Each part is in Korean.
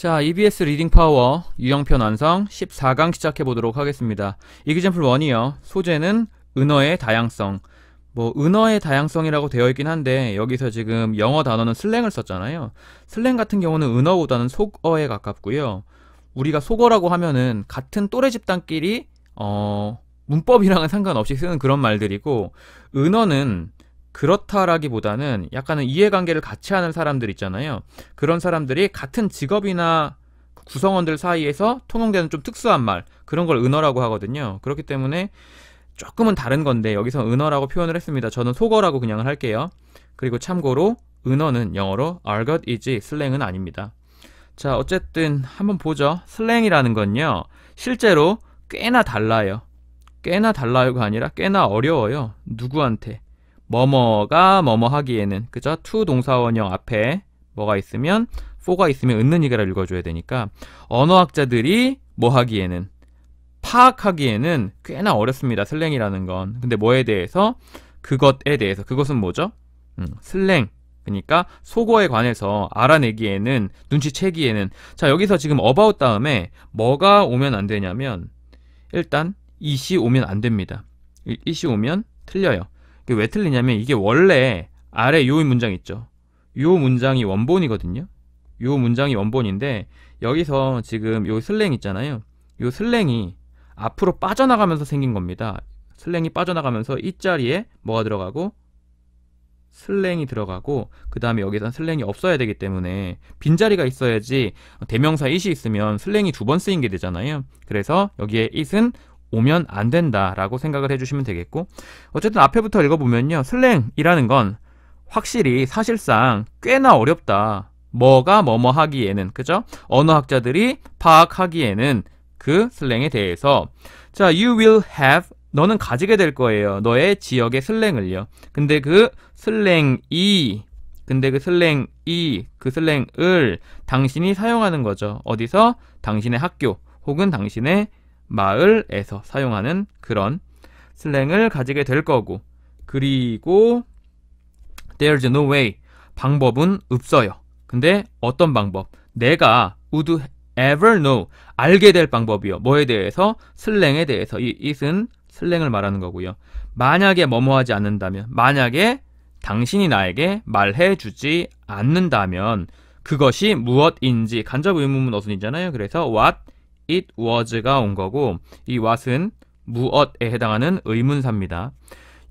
자, EBS 리딩 파워 유형편 완성 14강 시작해 보도록 하겠습니다. 이기점플 1이요. 소재는 은어의 다양성. 뭐 은어의 다양성이라고 되어 있긴 한데 여기서 지금 영어 단어는 슬랭을 썼잖아요. 슬랭 같은 경우는 은어보다는 속어에 가깝고요. 우리가 속어라고 하면은 같은 또래 집단끼리 어 문법이랑은 상관없이 쓰는 그런 말들이고 은어는 그렇다라기보다는 약간은 이해관계를 같이 하는 사람들 있잖아요. 그런 사람들이 같은 직업이나 구성원들 사이에서 통용되는 좀 특수한 말 그런 걸 은어라고 하거든요. 그렇기 때문에 조금은 다른 건데 여기서 은어라고 표현을 했습니다. 저는 속어라고 그냥 할게요. 그리고 참고로 은어는 영어로 argot이지 슬랭은 아닙니다. 자 어쨌든 한번 보죠. 슬랭이라는 건요. 실제로 꽤나 달라요. 꽤나 달라요가 아니라 꽤나 어려워요. 누구한테. 뭐뭐가 뭐뭐 하기에는 그죠? to 동사원형 앞에 뭐가 있으면 for가 있으면 은는 이가를 읽어줘야 되니까 언어학자들이 뭐 하기에는 파악하기에는 꽤나 어렵습니다. 슬랭이라는 건. 근데 뭐에 대해서? 그것에 대해서. 그것은 뭐죠? 음, 슬랭. 그러니까 속어에 관해서 알아내기에는 눈치채기에는 자 여기서 지금 about 다음에 뭐가 오면 안 되냐면 일단 이시 오면 안 됩니다. 이시 오면 틀려요. 이게 왜 틀리냐면 이게 원래 아래 요 문장 있죠. 요 문장이 원본이거든요. 요 문장이 원본인데 여기서 지금 요 슬랭 있잖아요. 요 슬랭이 앞으로 빠져나가면서 생긴 겁니다. 슬랭이 빠져나가면서 이 자리에 뭐가 들어가고 슬랭이 들어가고 그 다음에 여기선 슬랭이 없어야 되기 때문에 빈자리가 있어야지 대명사 it이 있으면 슬랭이 두 번 쓰인 게 되잖아요 그래서 여기에 it은 오면 안 된다라고 생각을 해주시면 되겠고 어쨌든 앞에부터 읽어보면요 슬랭이라는 건 확실히 사실상 꽤나 어렵다 뭐가 뭐뭐 하기에는 그죠 언어학자들이 파악하기에는 그 슬랭에 대해서 자 you will have 너는 가지게 될 거예요 너의 지역의 슬랭을요 근데 그 슬랭이 근데 그 슬랭이, 그 슬랭을 당신이 사용하는 거죠. 어디서? 당신의 학교 혹은 당신의 마을에서 사용하는 그런 슬랭을 가지게 될 거고 그리고 there's no way 방법은 없어요. 근데 어떤 방법? 내가 would ever know 알게 될 방법이요. 뭐에 대해서? 슬랭에 대해서. 이 it은 슬랭을 말하는 거고요. 만약에 뭐뭐하지 않는다면 만약에 당신이 나에게 말해 주지 않는다면 그것이 무엇인지 간접 의문문 어순이잖아요. 그래서 what it was가 온 거고 이 w a t 은 무엇에 해당하는 의문사입니다.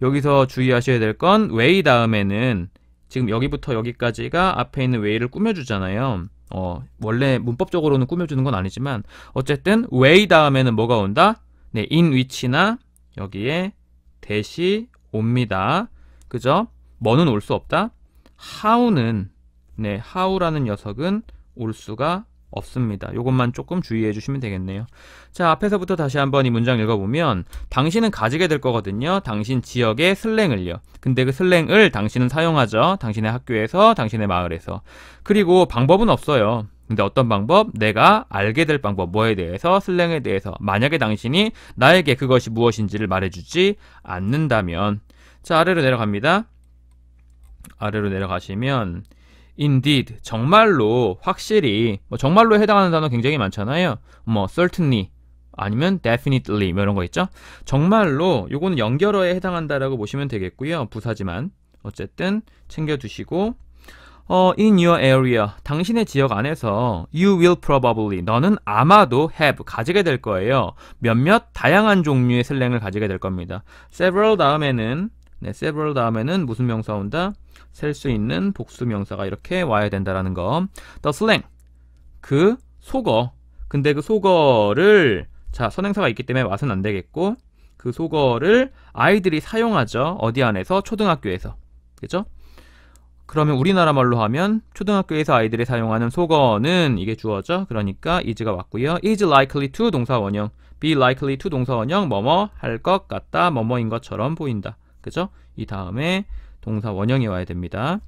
여기서 주의하셔야 될 건 way 다음에는 지금 여기부터 여기까지가 앞에 있는 way를 꾸며주잖아요. 어, 원래 문법적으로는 꾸며주는 건 아니지만 어쨌든 way 다음에는 뭐가 온다? 네, in which나 여기에 대시 옵니다. 그죠? 뭐는 올 수 없다. how는 네, how라는 녀석은 올 수가 없습니다. 이것만 조금 주의해 주시면 되겠네요. 자, 앞에서부터 다시 한번 이 문장 읽어보면 당신은 가지게 될 거거든요. 당신 지역의 슬랭을요. 근데 그 슬랭을 당신은 사용하죠. 당신의 학교에서, 당신의 마을에서. 그리고 방법은 없어요. 근데 어떤 방법? 내가 알게 될 방법, 뭐에 대해서, 슬랭에 대해서. 만약에 당신이 나에게 그것이 무엇인지를 말해주지 않는다면. 자, 아래로 내려갑니다. 아래로 내려가시면 indeed 정말로 확실히 뭐 정말로 해당하는 단어 굉장히 많잖아요 뭐 certainly 아니면 definitely 뭐 이런 거 있죠 정말로 요거는 연결어에 해당한다라고 보시면 되겠고요 부사지만 어쨌든 챙겨두시고 어, in your area 당신의 지역 안에서 you will probably 너는 아마도 have 가지게 될 거예요 몇몇 다양한 종류의 슬랭을 가지게 될 겁니다 several 다음에는 네, several 다음에는 무슨 명사 온다 셀수 있는 복수 명사가 이렇게 와야 된다라는 거. The slang. 그 속어. 근데 그 속어를 자, 선행사가 있기 때문에 와서는안 되겠고 그 속어를 아이들이 사용하죠. 어디 안에서? 초등학교에서. 그죠? 그러면 우리나라 말로 하면 초등학교에서 아이들이 사용하는 속어는 이게 주어죠. 그러니까 is가 왔고요 is likely to 동사 원형, be likely to 동사 원형 뭐뭐 할 것 같다, 뭐뭐인 것처럼 보인다. 그죠? 이 다음에 동사 원형이 와야 됩니다.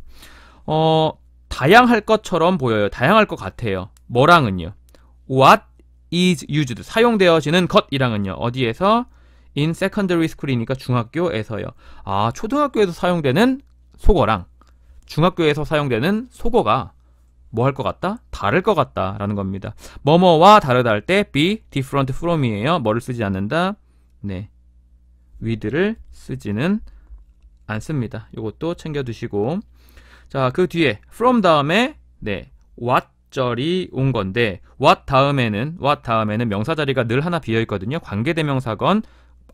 어, 다양할 것처럼 보여요. 다양할 것 같아요. 뭐랑은요? What is used? 사용되어지는 것이랑은요. 어디에서? in secondary school이니까 중학교에서요. 아, 초등학교에서 사용되는 속어랑 중학교에서 사용되는 속어가 뭐 할 것 같다? 다를 것 같다 라는 겁니다. 뭐뭐와 다르다 할 때 be different from이에요. 뭐를 쓰지 않는다? 네. with를 쓰지는 않다 안 씁니다. 이것도 챙겨 두시고 자, 그 뒤에 from 다음에 네, what 절이 온 건데 what 다음에는 what 다음에는 명사 자리가 늘 하나 비어 있거든요. 관계대명사건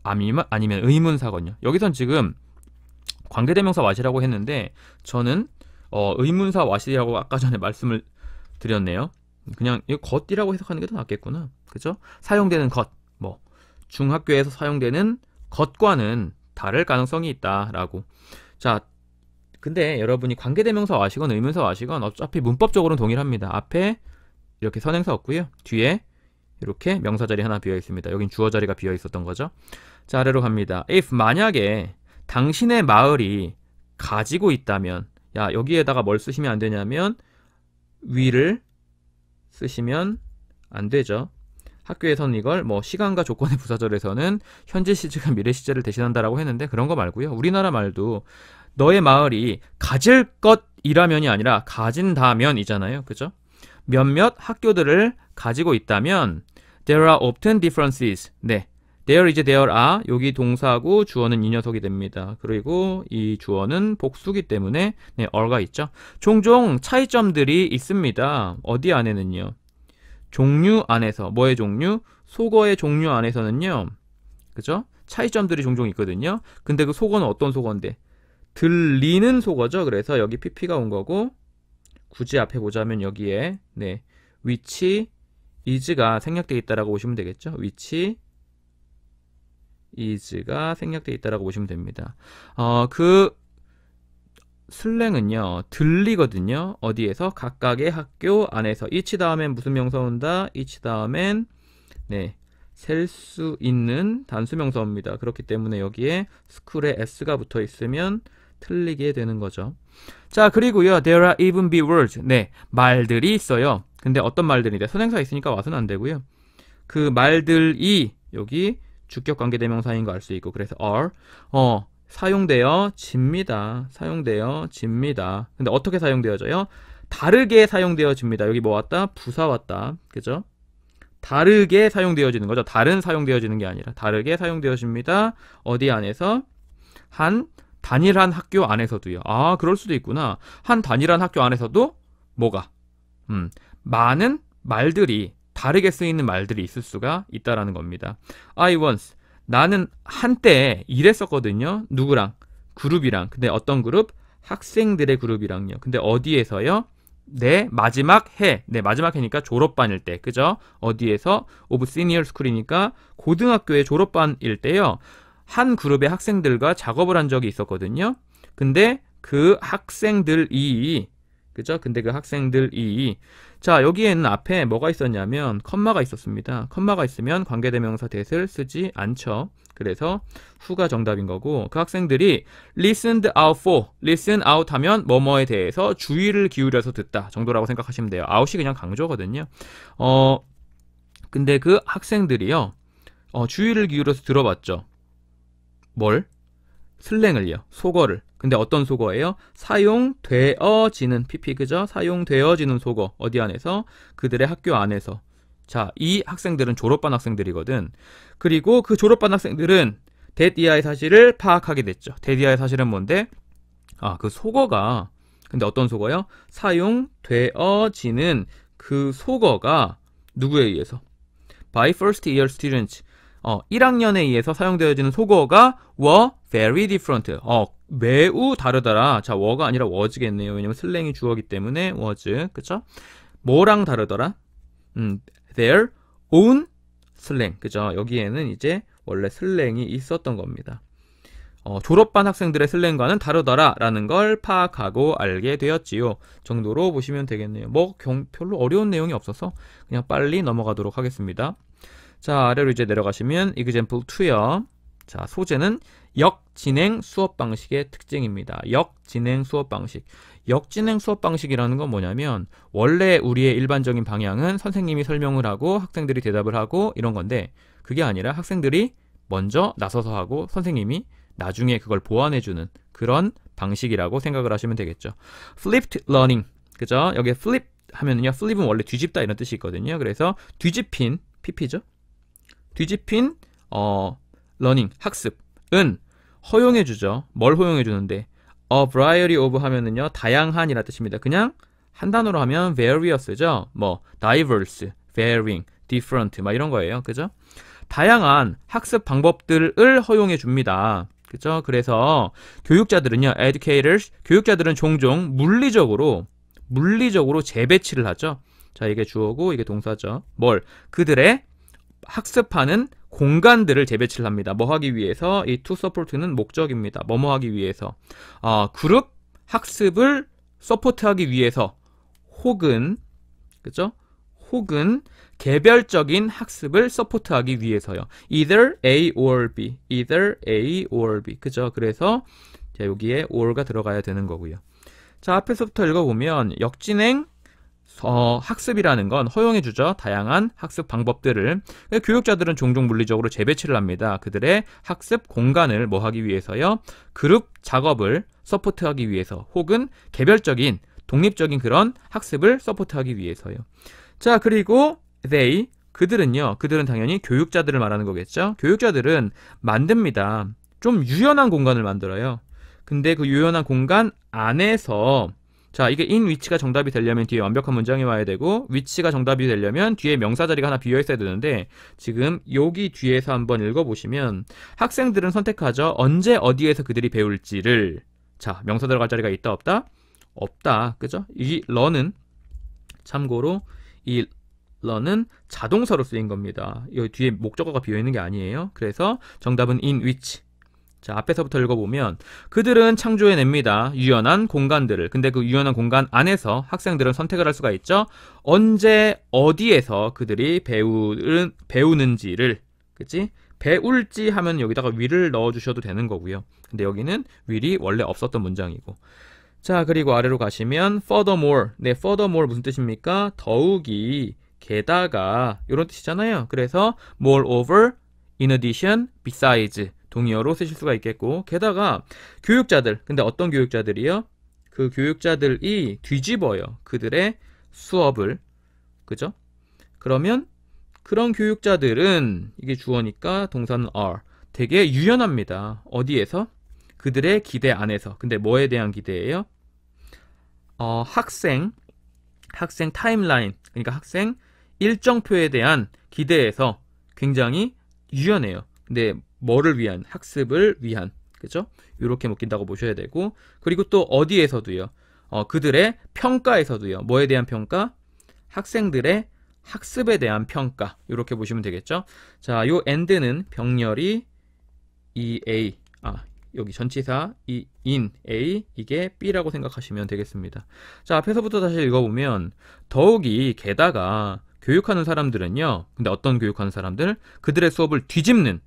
아니면 아니면 의문사건요. 여기선 지금 관계대명사 what이라고 했는데 저는 어, 의문사 what이라고 아까 전에 말씀을 드렸네요. 그냥 이 것이라고 해석하는 게 더 낫겠구나. 그죠? 사용되는 것. 뭐 중학교에서 사용되는 것과는 다를 가능성이 있다라고. 자, 근데 여러분이 관계대명사 아시건 의문사 아시건 어차피 문법적으로는 동일합니다. 앞에 이렇게 선행사 없고요. 뒤에 이렇게 명사 자리 하나 비어 있습니다. 여긴 주어 자리가 비어 있었던 거죠. 자, 아래로 갑니다. if 만약에 당신의 마을이 가지고 있다면 야, 여기에다가 뭘 쓰시면 안 되냐면 위를 쓰시면 안 되죠. 학교에서는 이걸 뭐 시간과 조건의 부사절에서는 현재 시제가 미래 시제를 대신한다라고 했는데 그런 거 말고요. 우리나라 말도 너의 마을이 가질 것이라면이 아니라 가진다면이잖아요. 그죠? 몇몇 학교들을 가지고 있다면 there are often differences. 네. there is there are 여기 동사고 하 주어는 이 녀석이 됩니다. 그리고 이 주어는 복수기 때문에 네, 얼가 있죠. 종종 차이점들이 있습니다. 어디 안에는요. 종류 안에서 뭐의 종류? 속어의 종류 안에서는요. 그죠? 차이점들이 종종 있거든요. 근데 그 속어는 어떤 속어인데? 들리는 속어죠. 그래서 여기 pp가 온 거고 굳이 앞에 보자면 여기에 네. 위치 이즈가 생략되어 있다라고 보시면 되겠죠. 위치 이즈가 생략되어 있다라고 보시면 됩니다. 어, 그 슬랭은요 들리거든요 어디에서 각각의 학교 안에서 이치 다음엔 무슨 명사 온다 이치 다음엔 네셀 수 있는 단수 명사입니다 그렇기 때문에 여기에 스쿨에 s가 붙어 있으면 틀리게 되는 거죠 자 그리고요 there are even be words 네 말들이 있어요 근데 어떤 말들이돼 선행사 있으니까 와서는 안 되고요 그 말들이 여기 주격 관계대명사인 거 알 수 있고 그래서 are 어 사용되어 집니다. 사용되어 집니다. 근데 어떻게 사용되어져요? 다르게 사용되어집니다. 여기 뭐 왔다? 부사 왔다. 그죠? 다르게 사용되어지는 거죠. 다른 사용되어지는 게 아니라 다르게 사용되어집니다. 어디 안에서? 한 단일한 학교 안에서도요. 아, 그럴 수도 있구나. 한 단일한 학교 안에서도 뭐가? 음, 많은 말들이 다르게 쓰이는 말들이 있을 수가 있다라는 겁니다. I once 나는 한때 일했었거든요. 누구랑? 그룹이랑. 근데 어떤 그룹? 학생들의 그룹이랑요. 근데 어디에서요? 내 마지막 해, 내 마지막 해니까 졸업반일 때, 그죠? 어디에서? 오브 시니어 스쿨이니까 고등학교의 졸업반일 때요. 한 그룹의 학생들과 작업을 한 적이 있었거든요. 근데 그 학생들이 그죠? 근데 그 학생들이 자 여기에는 앞에 뭐가 있었냐면 컴마가 있었습니다. 컴마가 있으면 관계대명사 대를 쓰지 않죠. 그래서 후가 정답인 거고 그 학생들이 listened out for, listen out 하면 뭐뭐에 대해서 주의를 기울여서 듣다 정도라고 생각하시면 돼요. out이 그냥 강조거든요. 어 근데 그 학생들이요 어, 주의를 기울여서 들어봤죠. 뭘? 슬랭을요. 속어를. 근데 어떤 속어예요? 사용되어지는 PP 그죠? 사용되어지는 속어 어디 안에서 그들의 학교 안에서 자, 이 학생들은 졸업반 학생들이거든. 그리고 그 졸업반 학생들은 데디아의 사실을 파악하게 됐죠. 데디아의 사실은 뭔데? 아, 그 속어가 근데 어떤 속어요? 사용되어지는 그 속어가 누구에 의해서? By first year students 어, 1학년에 의해서 사용되어지는 속어가 were very different. 어, 매우 다르더라. 자, were가 아니라 was겠네요. 왜냐면 슬랭이 주어기 때문에 was. 그쵸? 뭐랑 다르더라? 음, their own 슬랭. 그죠? 여기에는 이제 원래 슬랭이 있었던 겁니다. 어, 졸업반 학생들의 슬랭과는 다르더라라는 걸 파악하고 알게 되었지요. 정도로 보시면 되겠네요. 뭐 경, 별로 어려운 내용이 없어서 그냥 빨리 넘어가도록 하겠습니다. 자, 아래로 이제 내려가시면 example 2요. 자, 소재는 역진행 수업 방식의 특징입니다. 역진행 수업 방식. 역진행 수업 방식이라는 건 뭐냐면 원래 우리의 일반적인 방향은 선생님이 설명을 하고 학생들이 대답을 하고 이런 건데 그게 아니라 학생들이 먼저 나서서 하고 선생님이 나중에 그걸 보완해주는 그런 방식이라고 생각을 하시면 되겠죠. flipped learning. 그죠? 여기에 flip 하면은요. flip은 원래 뒤집다 이런 뜻이 있거든요. 그래서 뒤집힌 PP죠. 뒤집힌 어 러닝 학습은 허용해 주죠. 뭘 허용해 주는데 a variety of 하면은요 다양한이라 뜻입니다. 그냥 한 단어로 하면 various죠. 뭐 diverse, varying, different 막 이런 거예요. 그죠? 다양한 학습 방법들을 허용해 줍니다. 그죠? 그래서 교육자들은요, educators, 교육자들은 종종 물리적으로 물리적으로 재배치를 하죠. 자, 이게 주어고 이게 동사죠. 뭘? 그들의 학습하는 공간들을 재배치를 합니다. 뭐 하기 위해서 이 to support는 목적입니다. 뭐뭐 뭐 하기 위해서 어, 그룹 학습을 서포트하기 위해서 혹은 그죠? 혹은 개별적인 학습을 서포트하기 위해서요. either A or B, either A or B, 그죠? 그래서 여기에 or가 들어가야 되는 거고요. 자 앞에서부터 읽어보면 역진행 어, 학습이라는 건 허용해주죠. 다양한 학습 방법들을. 교육자들은 종종 물리적으로 재배치를 합니다. 그들의 학습 공간을 뭐 하기 위해서요? 그룹 작업을 서포트하기 위해서 혹은 개별적인 독립적인 그런 학습을 서포트하기 위해서요. 자, 그리고 they, 그들은요. 그들은 당연히 교육자들을 말하는 거겠죠. 교육자들은 만듭니다. 좀 유연한 공간을 만들어요. 근데 그 유연한 공간 안에서 자, 이게 in 위치가 정답이 되려면 뒤에 완벽한 문장이 와야 되고 위치가 정답이 되려면 뒤에 명사 자리가 하나 비어 있어야 되는데 지금 여기 뒤에서 한번 읽어 보시면 학생들은 선택하죠. 언제 어디에서 그들이 배울지를 자, 명사 들어갈 자리가 있다 없다? 없다. 그죠? 이 러는 참고로 이 러는 자동사로 쓰인 겁니다. 여기 뒤에 목적어가 비어 있는 게 아니에요. 그래서 정답은 in which 자, 앞에서부터 읽어보면 그들은 창조해냅니다. 유연한 공간들을. 근데 그 유연한 공간 안에서 학생들은 선택을 할 수가 있죠. 언제 어디에서 그들이 배우는 배우는지를 그치? 배울지 하면 여기다가 위를 넣어주셔도 되는 거고요. 근데 여기는 위리 원래 없었던 문장이고. 자, 그리고 아래로 가시면 furthermore. 네, furthermore 무슨 뜻입니까? 더욱이, 게다가 이런 뜻이잖아요. 그래서 moreover, in addition, besides 동의어로 쓰실 수가 있겠고 게다가 교육자들 근데 어떤 교육자들이요? 그 교육자들이 뒤집어요. 그들의 수업을 그죠? 그러면 그런 교육자들은 이게 주어니까 동사는 are 되게 유연합니다. 어디에서? 그들의 기대 안에서. 근데 뭐에 대한 기대예요? 어, 학생, 학생 타임라인, 그러니까 학생 일정표에 대한 기대에서 굉장히 유연해요. 근데 뭐를 위한 학습을 위한 그죠? 이렇게 묶인다고 보셔야 되고 그리고 또 어디에서도요. 어, 그들의 평가에서도요. 뭐에 대한 평가? 학생들의 학습에 대한 평가 이렇게 보시면 되겠죠. 자, 요 end는 병렬이 ea 아 여기 전치사 이, in a 이게 b라고 생각하시면 되겠습니다. 자 앞에서부터 다시 읽어보면 더욱이 게다가 교육하는 사람들은요. 근데 어떤 교육하는 사람들? 그들의 수업을 뒤집는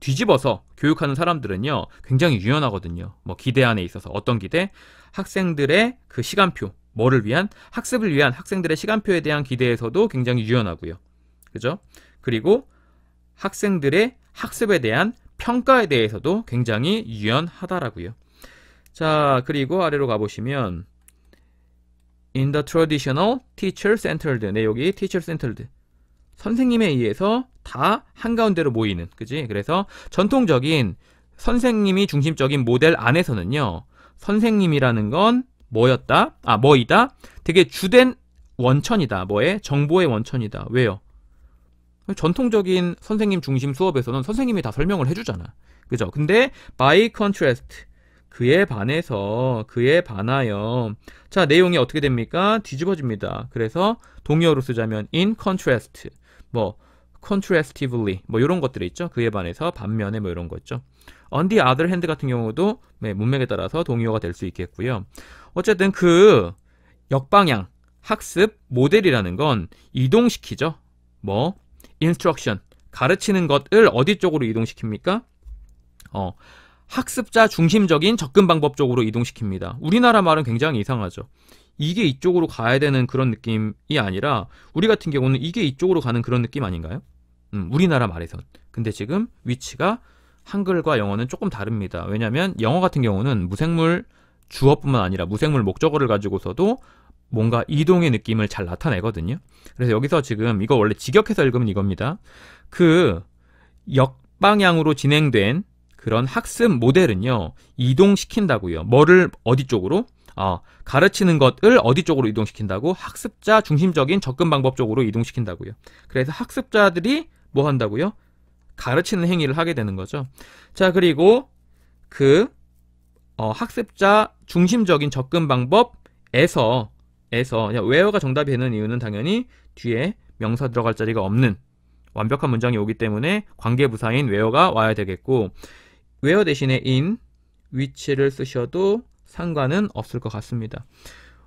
뒤집어서 교육하는 사람들은요 굉장히 유연하거든요 뭐 기대 안에 있어서 어떤 기대 학생들의 그 시간표 뭐를 위한 학습을 위한 학생들의 시간표에 대한 기대에서도 굉장히 유연하고요 그죠 그리고 학생들의 학습에 대한 평가에 대해서도 굉장히 유연하다라고요 자 그리고 아래로 가보시면 in the traditional teacher centered 네 여기 teacher centered 선생님에 의해서 다 한가운데로 모이는 그지 그래서 전통적인 선생님이 중심적인 모델 안에서는요 선생님이라는 건 뭐였다 아 뭐이다 되게 주된 원천이다 뭐에 정보의 원천이다 왜요 전통적인 선생님 중심 수업에서는 선생님이 다 설명을 해주잖아 그죠 근데 by contrast 그에 반해서 그에 반하여 자 내용이 어떻게 됩니까 뒤집어집니다 그래서 동의어로 쓰자면 in contrast 뭐 contrastively 뭐 이런 것들이 있죠. 그에 반해서 반면에 뭐 이런 거 있죠. on the other hand 같은 경우도 네, 문맥에 따라서 동의어가 될 수 있겠고요. 어쨌든 그 역방향 학습 모델이라는 건 이동시키죠. 뭐 instruction 가르치는 것을 어디 쪽으로 이동시킵니까? 어, 학습자 중심적인 접근 방법 쪽으로 이동시킵니다. 우리나라 말은 굉장히 이상하죠. 이게 이쪽으로 가야 되는 그런 느낌이 아니라 우리 같은 경우는 이게 이쪽으로 가는 그런 느낌 아닌가요? 음, 우리나라 말에선. 근데 지금 위치가 한글과 영어는 조금 다릅니다. 왜냐하면 영어 같은 경우는 무생물 주어뿐만 아니라 무생물 목적어를 가지고서도 뭔가 이동의 느낌을 잘 나타내거든요. 그래서 여기서 지금 이거 원래 직역해서 읽으면 이겁니다. 그 역방향으로 진행된 그런 학습 모델은요. 이동시킨다고요. 뭐를 어디 쪽으로? 어, 가르치는 것을 어디 쪽으로 이동시킨다고? 학습자 중심적인 접근 방법 쪽으로 이동시킨다고요. 그래서 학습자들이 뭐 한다고요? 가르치는 행위를 하게 되는 거죠. 자, 그리고 그 어, 학습자 중심적인 접근 방법에서 에서 웨어가 정답이 되는 이유는 당연히 뒤에 명사 들어갈 자리가 없는 완벽한 문장이 오기 때문에 관계부사인 웨어가 와야 되겠고 웨어 대신에 in, 위치를 쓰셔도 상관은 없을 것 같습니다.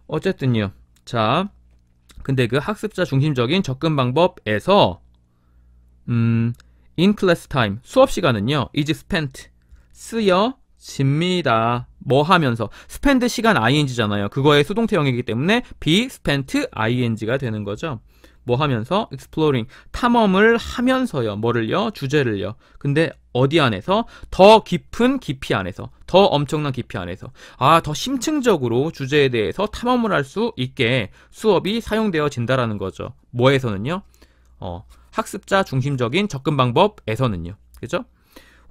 어쨌든요. 자, 근데 그 학습자 중심적인 접근 방법에서 음, in class time 수업 시간은요. is spent 쓰여집니다. 뭐 하면서 spend 시간 ing잖아요. 그거의 수동태형이기 때문에 be spent ing가 되는 거죠. 뭐 하면서 exploring 탐험을 하면서요. 뭐를요? 주제를요. 근데 어디 안에서 더 깊은 깊이 안에서 더 엄청난 깊이 안에서 아 더 심층적으로 주제에 대해서 탐험을 할 수 있게 수업이 사용되어진다라는 거죠. 뭐에서는요? 어 학습자 중심적인 접근 방법에서는요. 그죠?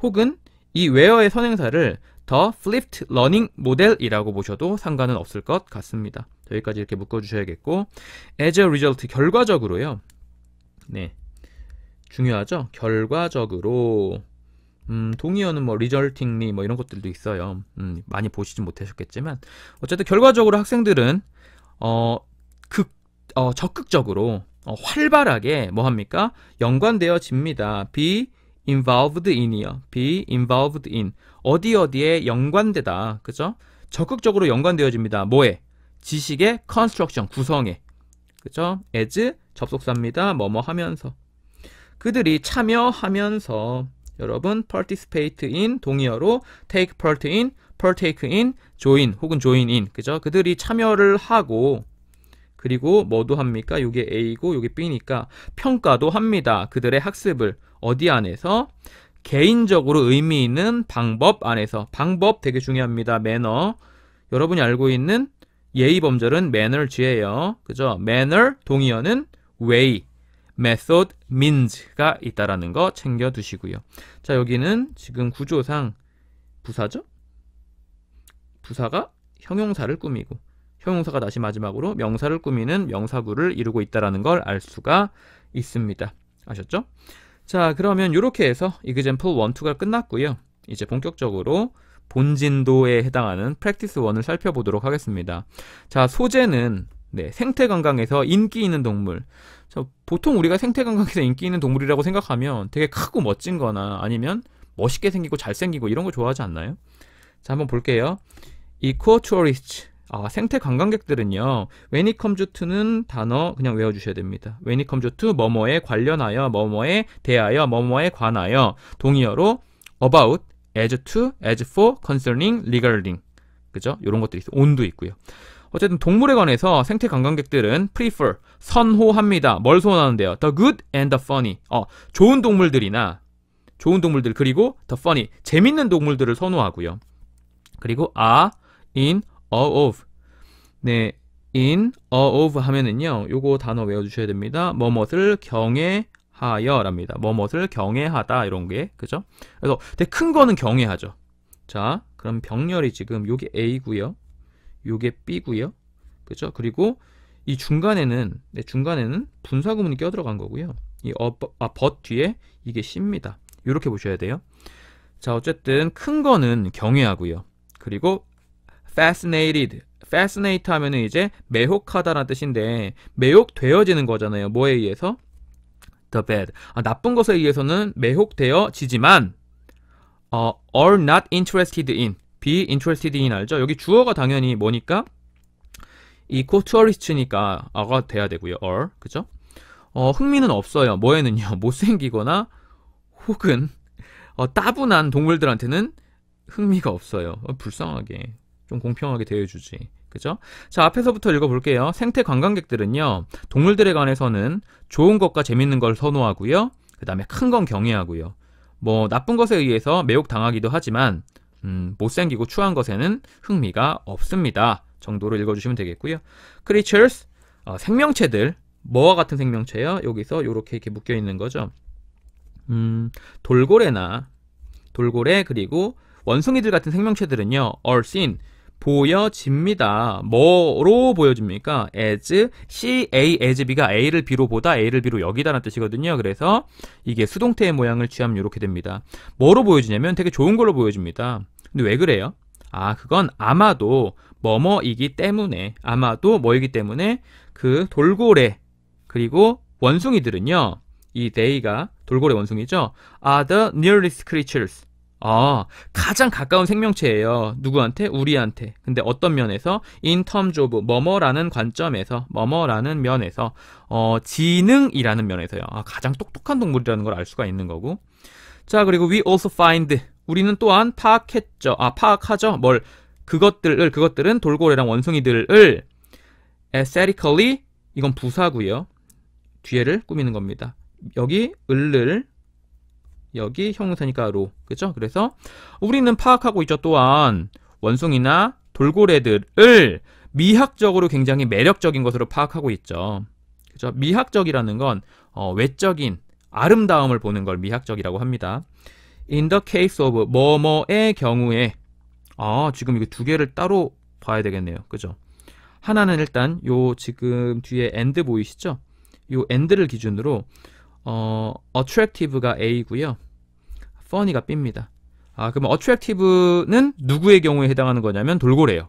혹은 이 웨어의 선행사를 더 flipped learning 모델이라고 보셔도 상관은 없을 것 같습니다. 여기까지 이렇게 묶어주셔야겠고 as a result 결과적으로요. 네, 중요하죠. 결과적으로 음, 동의어는 뭐 r e s u l t i n g l 뭐 이런 것들도 있어요. 음, 많이 보시진 못하셨겠지만 어쨌든 결과적으로 학생들은 어, 극, 어, 적극적으로 어, 활발하게 뭐 합니까? 연관되어집니다. be involved in이요. be involved in. 어디 어디에 연관되다. 그죠? 적극적으로 연관되어집니다. 뭐에? 지식의 construction, 구성에. 그죠? as 접속사입니다. 뭐뭐 하면서. 그들이 참여하면서 여러분 participate in 동의어로 take part in, partake in, join 혹은 join in. 그죠? 그들이 참여를 하고 그리고 뭐도 합니까? 이게 A고 이게 B니까 평가도 합니다. 그들의 학습을 어디 안에서 개인적으로 의미 있는 방법 안에서 방법 되게 중요합니다. 매너 여러분이 알고 있는 예의 범절은 매너지예요 그죠? 매너 동의어는 way, method, means가 있다라는 거 챙겨 두시고요. 자, 여기는 지금 구조상 부사죠? 부사가 형용사를 꾸미고 형용사가 다시 마지막으로 명사를 꾸미는 명사구를 이루고 있다는 걸 알 수가 있습니다. 아셨죠? 자 그러면 이렇게 해서 이그젠플 1, 2가 끝났고요. 이제 본격적으로 본진도에 해당하는 프랙티스 1을 살펴보도록 하겠습니다. 자 소재는 네, 생태관광에서 인기 있는 동물. 자, 보통 우리가 생태관광에서 인기 있는 동물이라고 생각하면 되게 크고 멋진 거나 아니면 멋있게 생기고 잘생기고 이런 거 좋아하지 않나요? 자, 한번 볼게요. 이코투어리스트 아, 생태 관광객들은요. w 니컴 n i 는 단어 그냥 외워주셔야 됩니다. w 니컴 n i 뭐뭐에 관련하여 뭐뭐에 대하여 뭐뭐에 관하여 동의어로 about, as to, as for, concerning, regarding 그죠? 이런 것들이 있어요. 온도 있고요. 어쨌든 동물에 관해서 생태 관광객들은 prefer 선호합니다. 뭘 선호하는데요? The good and the funny. 어, 좋은 동물들이나 좋은 동물들 그리고 the funny 재밌는 동물들을 선호하고요. 그리고 are in all of 네 in all of 하면은요 요거 단어 외워주셔야 됩니다 뭐뭇을 경외하여 랍니다 뭐뭇을 경외하다 이런 게 그죠 그래서 근데 큰 거는 경외하죠 자 그럼 병렬이 지금 요게 A고요 요게 B고요 그죠 그리고 이 중간에는 네, 중간에는 분사구문이 껴들어간 거고요 이 어, 아, 벗 뒤에 이게 C입니다 이렇게 보셔야 돼요 자 어쨌든 큰 거는 경외하고요 그리고 fascinated fascinate 하면은 이제 매혹하다라는 뜻인데 매혹되어지는 거잖아요. 뭐에 의해서? the bad. 아, 나쁜 것에 의해서는 매혹되어지지만 어, are not interested in be interested in 알죠? 여기 주어가 당연히 뭐니까? 이코 트어리스트니까 아가 돼야 되고요. a r 그죠? 어, 흥미는 없어요. 뭐에는요? 못생기거나 혹은 어, 따분한 동물들한테는 흥미가 없어요. 어, 불쌍하게. 좀 공평하게 대해주지. 그죠? 자, 앞에서부터 읽어볼게요. 생태 관광객들은요, 동물들에 관해서는 좋은 것과 재밌는 걸 선호하고요, 그 다음에 큰 건 경외하고요. 뭐, 나쁜 것에 의해서 매혹당하기도 하지만, 음, 못생기고 추한 것에는 흥미가 없습니다. 정도로 읽어주시면 되겠고요. creatures, 어, 생명체들, 뭐와 같은 생명체요? 여기서 이렇게 이렇게 묶여 있는 거죠. 음, 돌고래나 돌고래 그리고 원숭이들 같은 생명체들은요. a r seen 보여집니다. 뭐로 보여집니까? as c a as b가 a를 b로 보다 a를 b로 여기다라는 뜻이거든요. 그래서 이게 수동태의 모양을 취하면 이렇게 됩니다. 뭐로 보여지냐면 되게 좋은 걸로 보여집니다. 근데 왜 그래요? 아 그건 아마도 뭐뭐이기 때문에 아마도 뭐이기 때문에 그 돌고래 그리고 원숭이들은요 이데이가 돌고래 원숭이죠 are the nearest creatures 아, 가장 가까운 생명체예요. 누구한테? 우리한테. 근데 어떤 면에서? in terms of 뭐뭐라는 관점에서, 뭐뭐라는 면에서, 어, 지능이라는 면에서요. 아, 가장 똑똑한 동물이라는 걸 알 수가 있는 거고. 자, 그리고 we also find 우리는 또한 파악했죠. 아, 파악하죠. 뭘 그것들을 그것들은 돌고래랑 원숭이들을 aesthetically 이건 부사구요 뒤에를 꾸미는 겁니다. 여기 을을 여기 형용사니까 로. 그죠? 그래서 우리는 파악하고 있죠. 또한 원숭이나 돌고래들을 미학적으로 굉장히 매력적인 것으로 파악하고 있죠. 그죠? 미학적이라는 건 어, 외적인 아름다움을 보는 걸 미학적이라고 합니다. In the case of 뭐뭐의 경우에 아, 지금 이거 두 개를 따로 봐야 되겠네요. 그죠? 하나는 일단 요 지금 뒤에 end 보이시죠? 요 end를 기준으로 어, attractive가 A고요. funny가 B입니다. 아, 그럼 attractive는 누구의 경우에 해당하는 거냐면 돌고래요.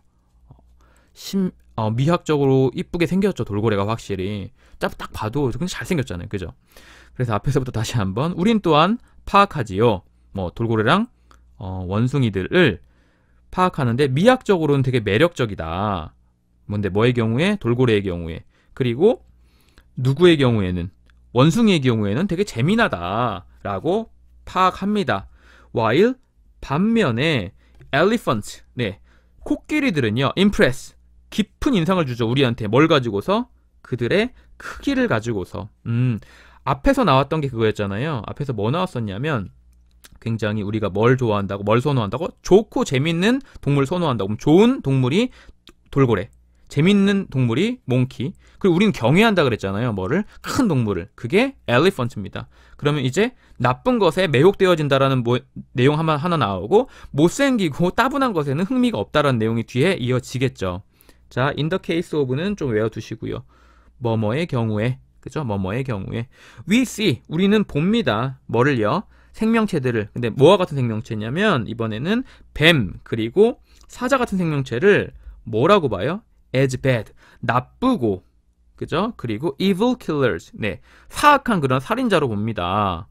심, 어, 미학적으로 이쁘게 생겼죠. 돌고래가 확실히. 딱, 딱 봐도 굉장히 잘생겼잖아요. 그죠? 그래서 앞에서부터 다시 한번 우린 또한 파악하지요. 뭐 돌고래랑 어, 원숭이들을 파악하는데 미학적으로는 되게 매력적이다. 뭔데 뭐의 경우에 돌고래의 경우에 그리고 누구의 경우에는 원숭이의 경우에는 되게 재미나다라고 파악합니다. while 반면에 elephant, 네, 코끼리들은요, impress, 깊은 인상을 주죠. 우리한테 뭘 가지고서 그들의 크기를 가지고서. 음, 앞에서 나왔던 게 그거였잖아요. 앞에서 뭐 나왔었냐면 굉장히 우리가 뭘 좋아한다고, 뭘 선호한다고? 좋고 재밌는 동물 선호한다고. 좋은 동물이 돌고래, 재밌는 동물이 몽키. 그리고 우리는 경외한다 그랬잖아요. 뭐를? 큰 동물을. 그게 엘리펀트입니다. 그러면 이제 나쁜 것에 매혹되어진다라는 뭐, 내용 하나, 하나 나오고 못생기고 따분한 것에는 흥미가 없다라는 내용이 뒤에 이어지겠죠. 자, 인더 케이스 오브는좀 외워두시고요. 뭐뭐의 경우에 그죠? 뭐뭐의 경우에 we see 우리는 봅니다. 뭐를요? 생명체들을 근데 뭐와 같은 생명체냐면 이번에는 뱀 그리고 사자 같은 생명체를 뭐라고 봐요? as bad 나쁘고 그죠? 그리고 evil killers 네 사악한 그런 살인자로 봅니다.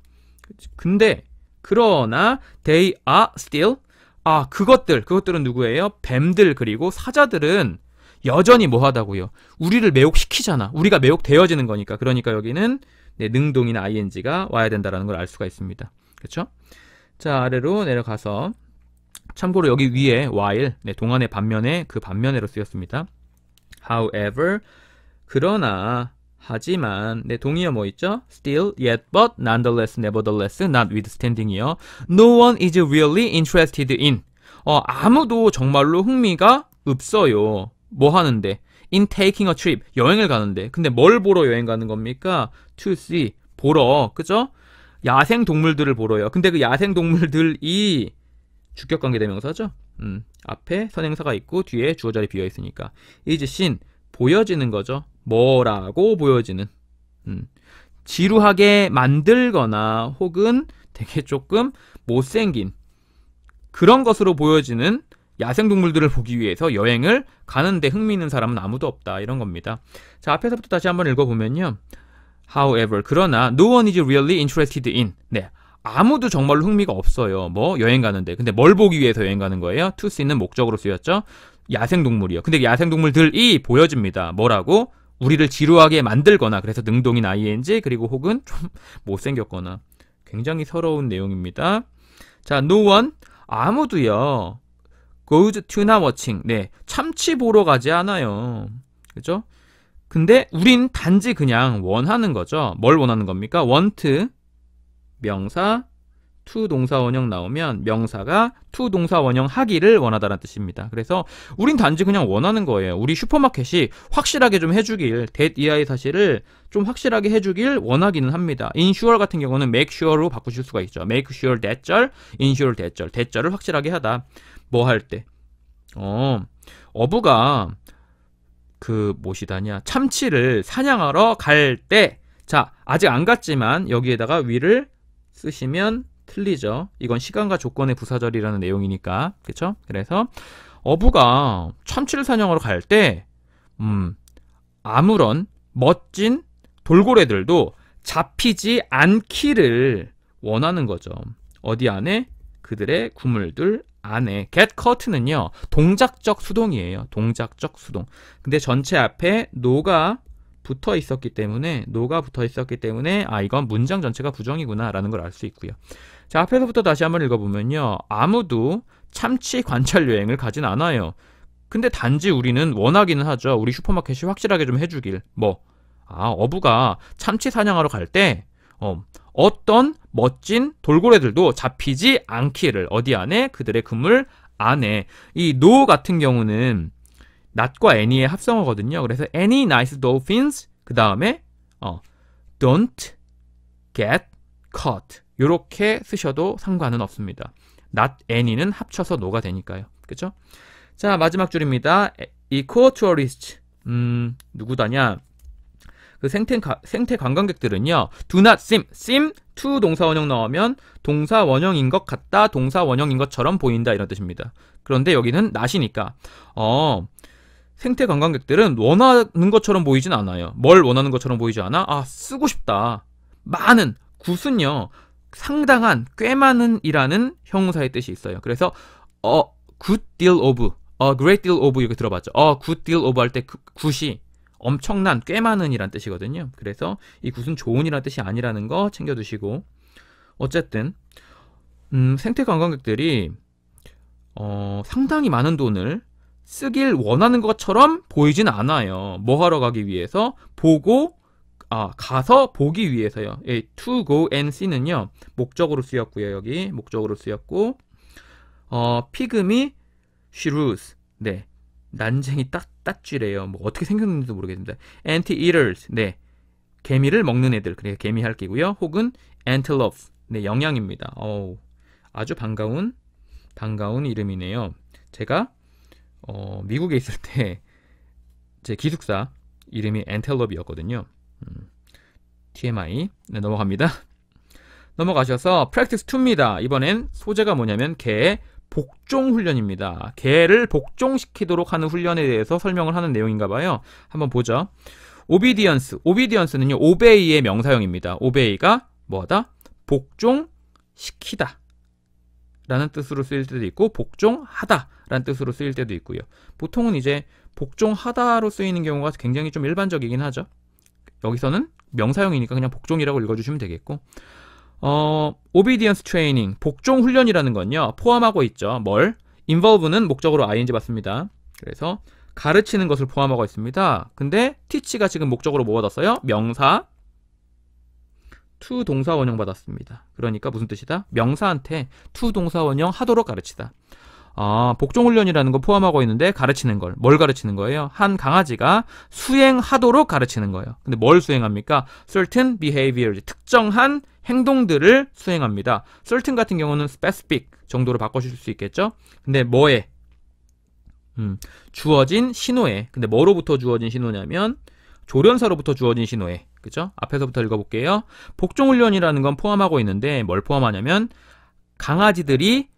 근데 그러나 they are still 아 그것들 그것들은 누구예요? 뱀들 그리고 사자들은 여전히 뭐하다고요? 우리를 매혹시키잖아. 우리가 매혹되어지는 거니까. 그러니까 여기는 네, 능동이나 ing가 와야 된다라는 걸 알 수가 있습니다. 그렇죠? 자 아래로 내려가서 참고로 여기 위에 while 네, 동안의 반면에 그반면으로 쓰였습니다. however 그러나 하지만 네 동의어 뭐 있죠? Still, yet, but, nonetheless, nevertheless, notwithstanding이요. No one is really interested in. 어 아무도 정말로 흥미가 없어요. 뭐 하는데? In taking a trip, 여행을 가는데. 근데 뭘 보러 여행 가는 겁니까? To see, 보러, 그죠? 야생 동물들을 보러요. 근데 그 야생 동물들이 주격관계 대명사죠. 음, 앞에 선행사가 있고 뒤에 주어 자리 비어 있으니까 이제 s 보여지는 거죠. 뭐라고 보여지는. 음, 지루하게 만들거나 혹은 되게 조금 못생긴 그런 것으로 보여지는 야생동물들을 보기 위해서 여행을 가는데 흥미있는 사람은 아무도 없다 이런 겁니다. 자 앞에서부터 다시 한번 읽어보면요. However, 그러나 no one is really interested in. 네, 아무도 정말로 흥미가 없어요. 뭐 여행 가는데. 근데 뭘 보기 위해서 여행 가는 거예요? 투 o 있는 목적으로 쓰였죠. 야생동물이요. 근데 그 야생동물들이 보여집니다. 뭐라고? 우리를 지루하게 만들거나 그래서 능동인 ing 그리고 혹은 좀 못생겼거나 굉장히 서러운 내용입니다. 자, no one 아무도요. goes tuna watching. 네. 참치 보러 가지 않아요. 그죠? 근데 우린 단지 그냥 원하는 거죠. 뭘 원하는 겁니까? want 명사 to 동사 원형 나오면 명사가 to 동사 원형 하기를 원하다라는 뜻입니다. 그래서 우린 단지 그냥 원하는 거예요. 우리 슈퍼마켓이 확실하게 좀 해주길 that 이하의 사실을 좀 확실하게 해주길 원하기는 합니다. ensure 같은 경우는 make sure로 바꾸실 수가 있죠. make sure that 절, ensure that 절, that 절을 확실하게 하다. 뭐 할 때? 어, 어부가 그 무엇이다냐 참치를 사냥하러 갈 때자 아직 안 갔지만 여기에다가 위를 쓰시면 틀리죠. 이건 시간과 조건의 부사절이라는 내용이니까. 그쵸 그래서 어부가 참치를 사냥하러 갈때 음, 아무런 멋진 돌고래들도 잡히지 않기를 원하는 거죠. 어디 안에? 그들의 구물들 안에 get cut는요 동작적 수동이에요 동작적 수동 근데 전체 앞에 no가 붙어 있었기 때문에 노가 붙어 있었기 때문에 아 이건 문장 전체가 부정이구나라는 걸 알 수 있고요. 자 앞에서부터 다시 한번 읽어보면요. 아무도 참치 관찰 여행을 가진 않아요. 근데 단지 우리는 원하기는 하죠. 우리 슈퍼마켓이 확실하게 좀 해주길. 뭐? 아 어부가 참치 사냥하러 갈 때 어, 어떤 멋진 돌고래들도 잡히지 않기를 어디 안에 그들의 그물 안에 이 노 같은 경우는 낫과 any의 합성어거든요. 그래서 any nice dolphins 그 다음에 어, don't get caught 이렇게 쓰셔도 상관은 없습니다. not any는 합쳐서 노가 되니까요. 그렇죠? 자 마지막 줄입니다. ecotourist 음 누구다냐? 그 생태, 생태 관광객들은요. do not seem, seem to 동사 원형 나오면 동사 원형인 것 같다, 동사 원형인 것처럼 보인다 이런 뜻입니다. 그런데 여기는 not이니까 어 생태 관광객들은 원하는 것처럼 보이진 않아요. 뭘 원하는 것처럼 보이지 않아? 아, 쓰고 싶다. 많은, 굿은요. 상당한, 꽤 많은이라는 형사의 뜻이 있어요. 그래서 어, good deal of, 어, great deal of 이렇게 들어봤죠. 어, good deal of 할때 그, 굿이 엄청난, 꽤 많은이란 뜻이거든요. 그래서 이 굿은 좋은이란 뜻이 아니라는 거 챙겨두시고 어쨌든 음, 생태 관광객들이 어, 상당히 많은 돈을 쓰길 원하는 것처럼 보이진 않아요. 뭐 하러 가기 위해서? 보고 아, 가서 보기 위해서요. 예, to go and see는요. 목적으로 쓰였고요. 여기 목적으로 쓰였고 어, 피그미 she r u l s 네. 난쟁이 딱 딱지래요. 뭐 어떻게 생겼는지도 모르겠는데 anteaters. 네. 개미를 먹는 애들. 그래 개미 할게고요. 혹은 antelopes. 네, 영양입니다. 어우. 아주 반가운 반가운 이름이네요. 제가 어, 미국에 있을 때 제 기숙사 이름이 엔텔럽이었거든요. 음, TMI 네, 넘어갑니다. 넘어가셔서 p r a c 프랙티스 2입니다. 이번엔 소재가 뭐냐면 개의 복종 훈련입니다. 개를 복종시키도록 하는 훈련에 대해서 설명을 하는 내용인가 봐요. 한번 보죠. 오비디언스. 오비디언스는요. 오베이의 명사형입니다. 오베이가 뭐다? 복종시키다. 라는 뜻으로 쓰일 때도 있고 복종하다 라는 뜻으로 쓰일 때도 있고요. 보통은 이제 복종하다로 쓰이는 경우가 굉장히 좀 일반적이긴 하죠. 여기서는 명사형이니까 그냥 복종이라고 읽어주시면 되겠고 어, obedience training, 복종 훈련이라는 건요. 포함하고 있죠. 뭘? involve는 목적으로 ing 받습니다. 그래서 가르치는 것을 포함하고 있습니다. 근데 teach가 지금 목적으로 뭐 얻었어요? 명사, to 동사 원형 받았습니다. 그러니까 무슨 뜻이다? 명사한테 to 동사 원형 하도록 가르치다. 아, 복종 훈련이라는 거 포함하고 있는데 가르치는 걸 뭘 가르치는 거예요? 한 강아지가 수행하도록 가르치는 거예요. 근데 뭘 수행합니까? certain behavior 특정한 행동들을 수행합니다. certain 같은 경우는 specific 정도로 바꿔주실수 있겠죠? 근데 뭐에 음, 주어진 신호에 근데 뭐로부터 주어진 신호냐면 조련사로부터 주어진 신호에 그죠? 앞에서부터 읽어볼게요. 복종훈련이라는 건 포함하고 있는데 뭘 포함하냐면 강아지들이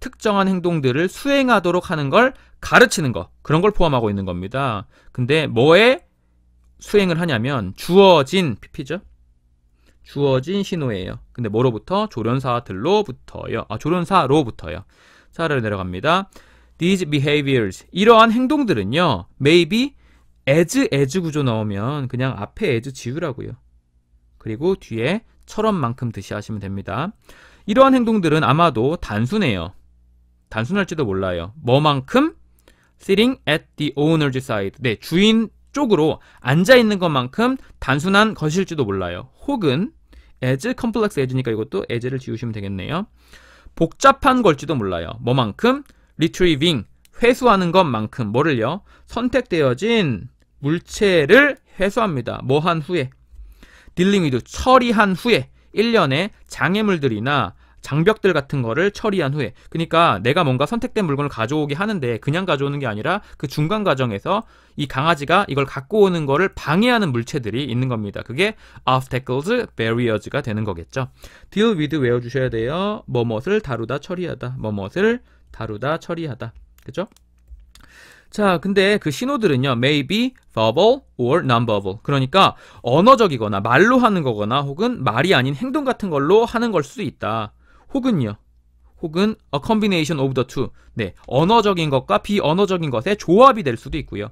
특정한 행동들을 수행하도록 하는 걸 가르치는 거 그런 걸 포함하고 있는 겁니다. 근데 뭐에 수행을 하냐면 주어진 PP죠. 주어진 신호예요. 근데 뭐로부터? 조련사들로부터요. 아, 조련사로부터요. 사례를 내려갑니다. These behaviors 이러한 행동들은요. May be as as 구조 넣으면 그냥 앞에 as 지우라고요. 그리고 뒤에 처럼만큼 드시하시면 됩니다. 이러한 행동들은 아마도 단순해요. 단순할지도 몰라요. 뭐만큼? sitting at the owner's side. 네, 주인 쪽으로 앉아있는 것만큼 단순한 것일지도 몰라요. 혹은 as, complex as니까 이것도 as를 지우시면 되겠네요. 복잡한 걸지도 몰라요. 뭐만큼? retrieving, 회수하는 것만큼. 뭐를요? 선택되어진 물체를 회수합니다. 뭐 한 후에 딜링 위드 처리한 후에 1년에 장애물들이나 장벽들 같은 거를 처리한 후에 그러니까 내가 뭔가 선택된 물건을 가져오게 하는데 그냥 가져오는 게 아니라 그 중간 과정에서 이 강아지가 이걸 갖고 오는 거를 방해하는 물체들이 있는 겁니다. 그게 obstacles, barriers가 되는 거겠죠. deal with 외워주셔야 돼요. 뭐뭇을 다루다 처리하다 뭐뭇을 다루다 처리하다 그죠? 자, 근데 그 신호들은요, maybe, verbal, or non-verbal. 그러니까 언어적이거나 말로 하는 거거나 혹은 말이 아닌 행동 같은 걸로 하는 걸 수도 있다. 혹은요, 혹은 a combination of the two. 네, 언어적인 것과 비언어적인 것의 조합이 될 수도 있고요.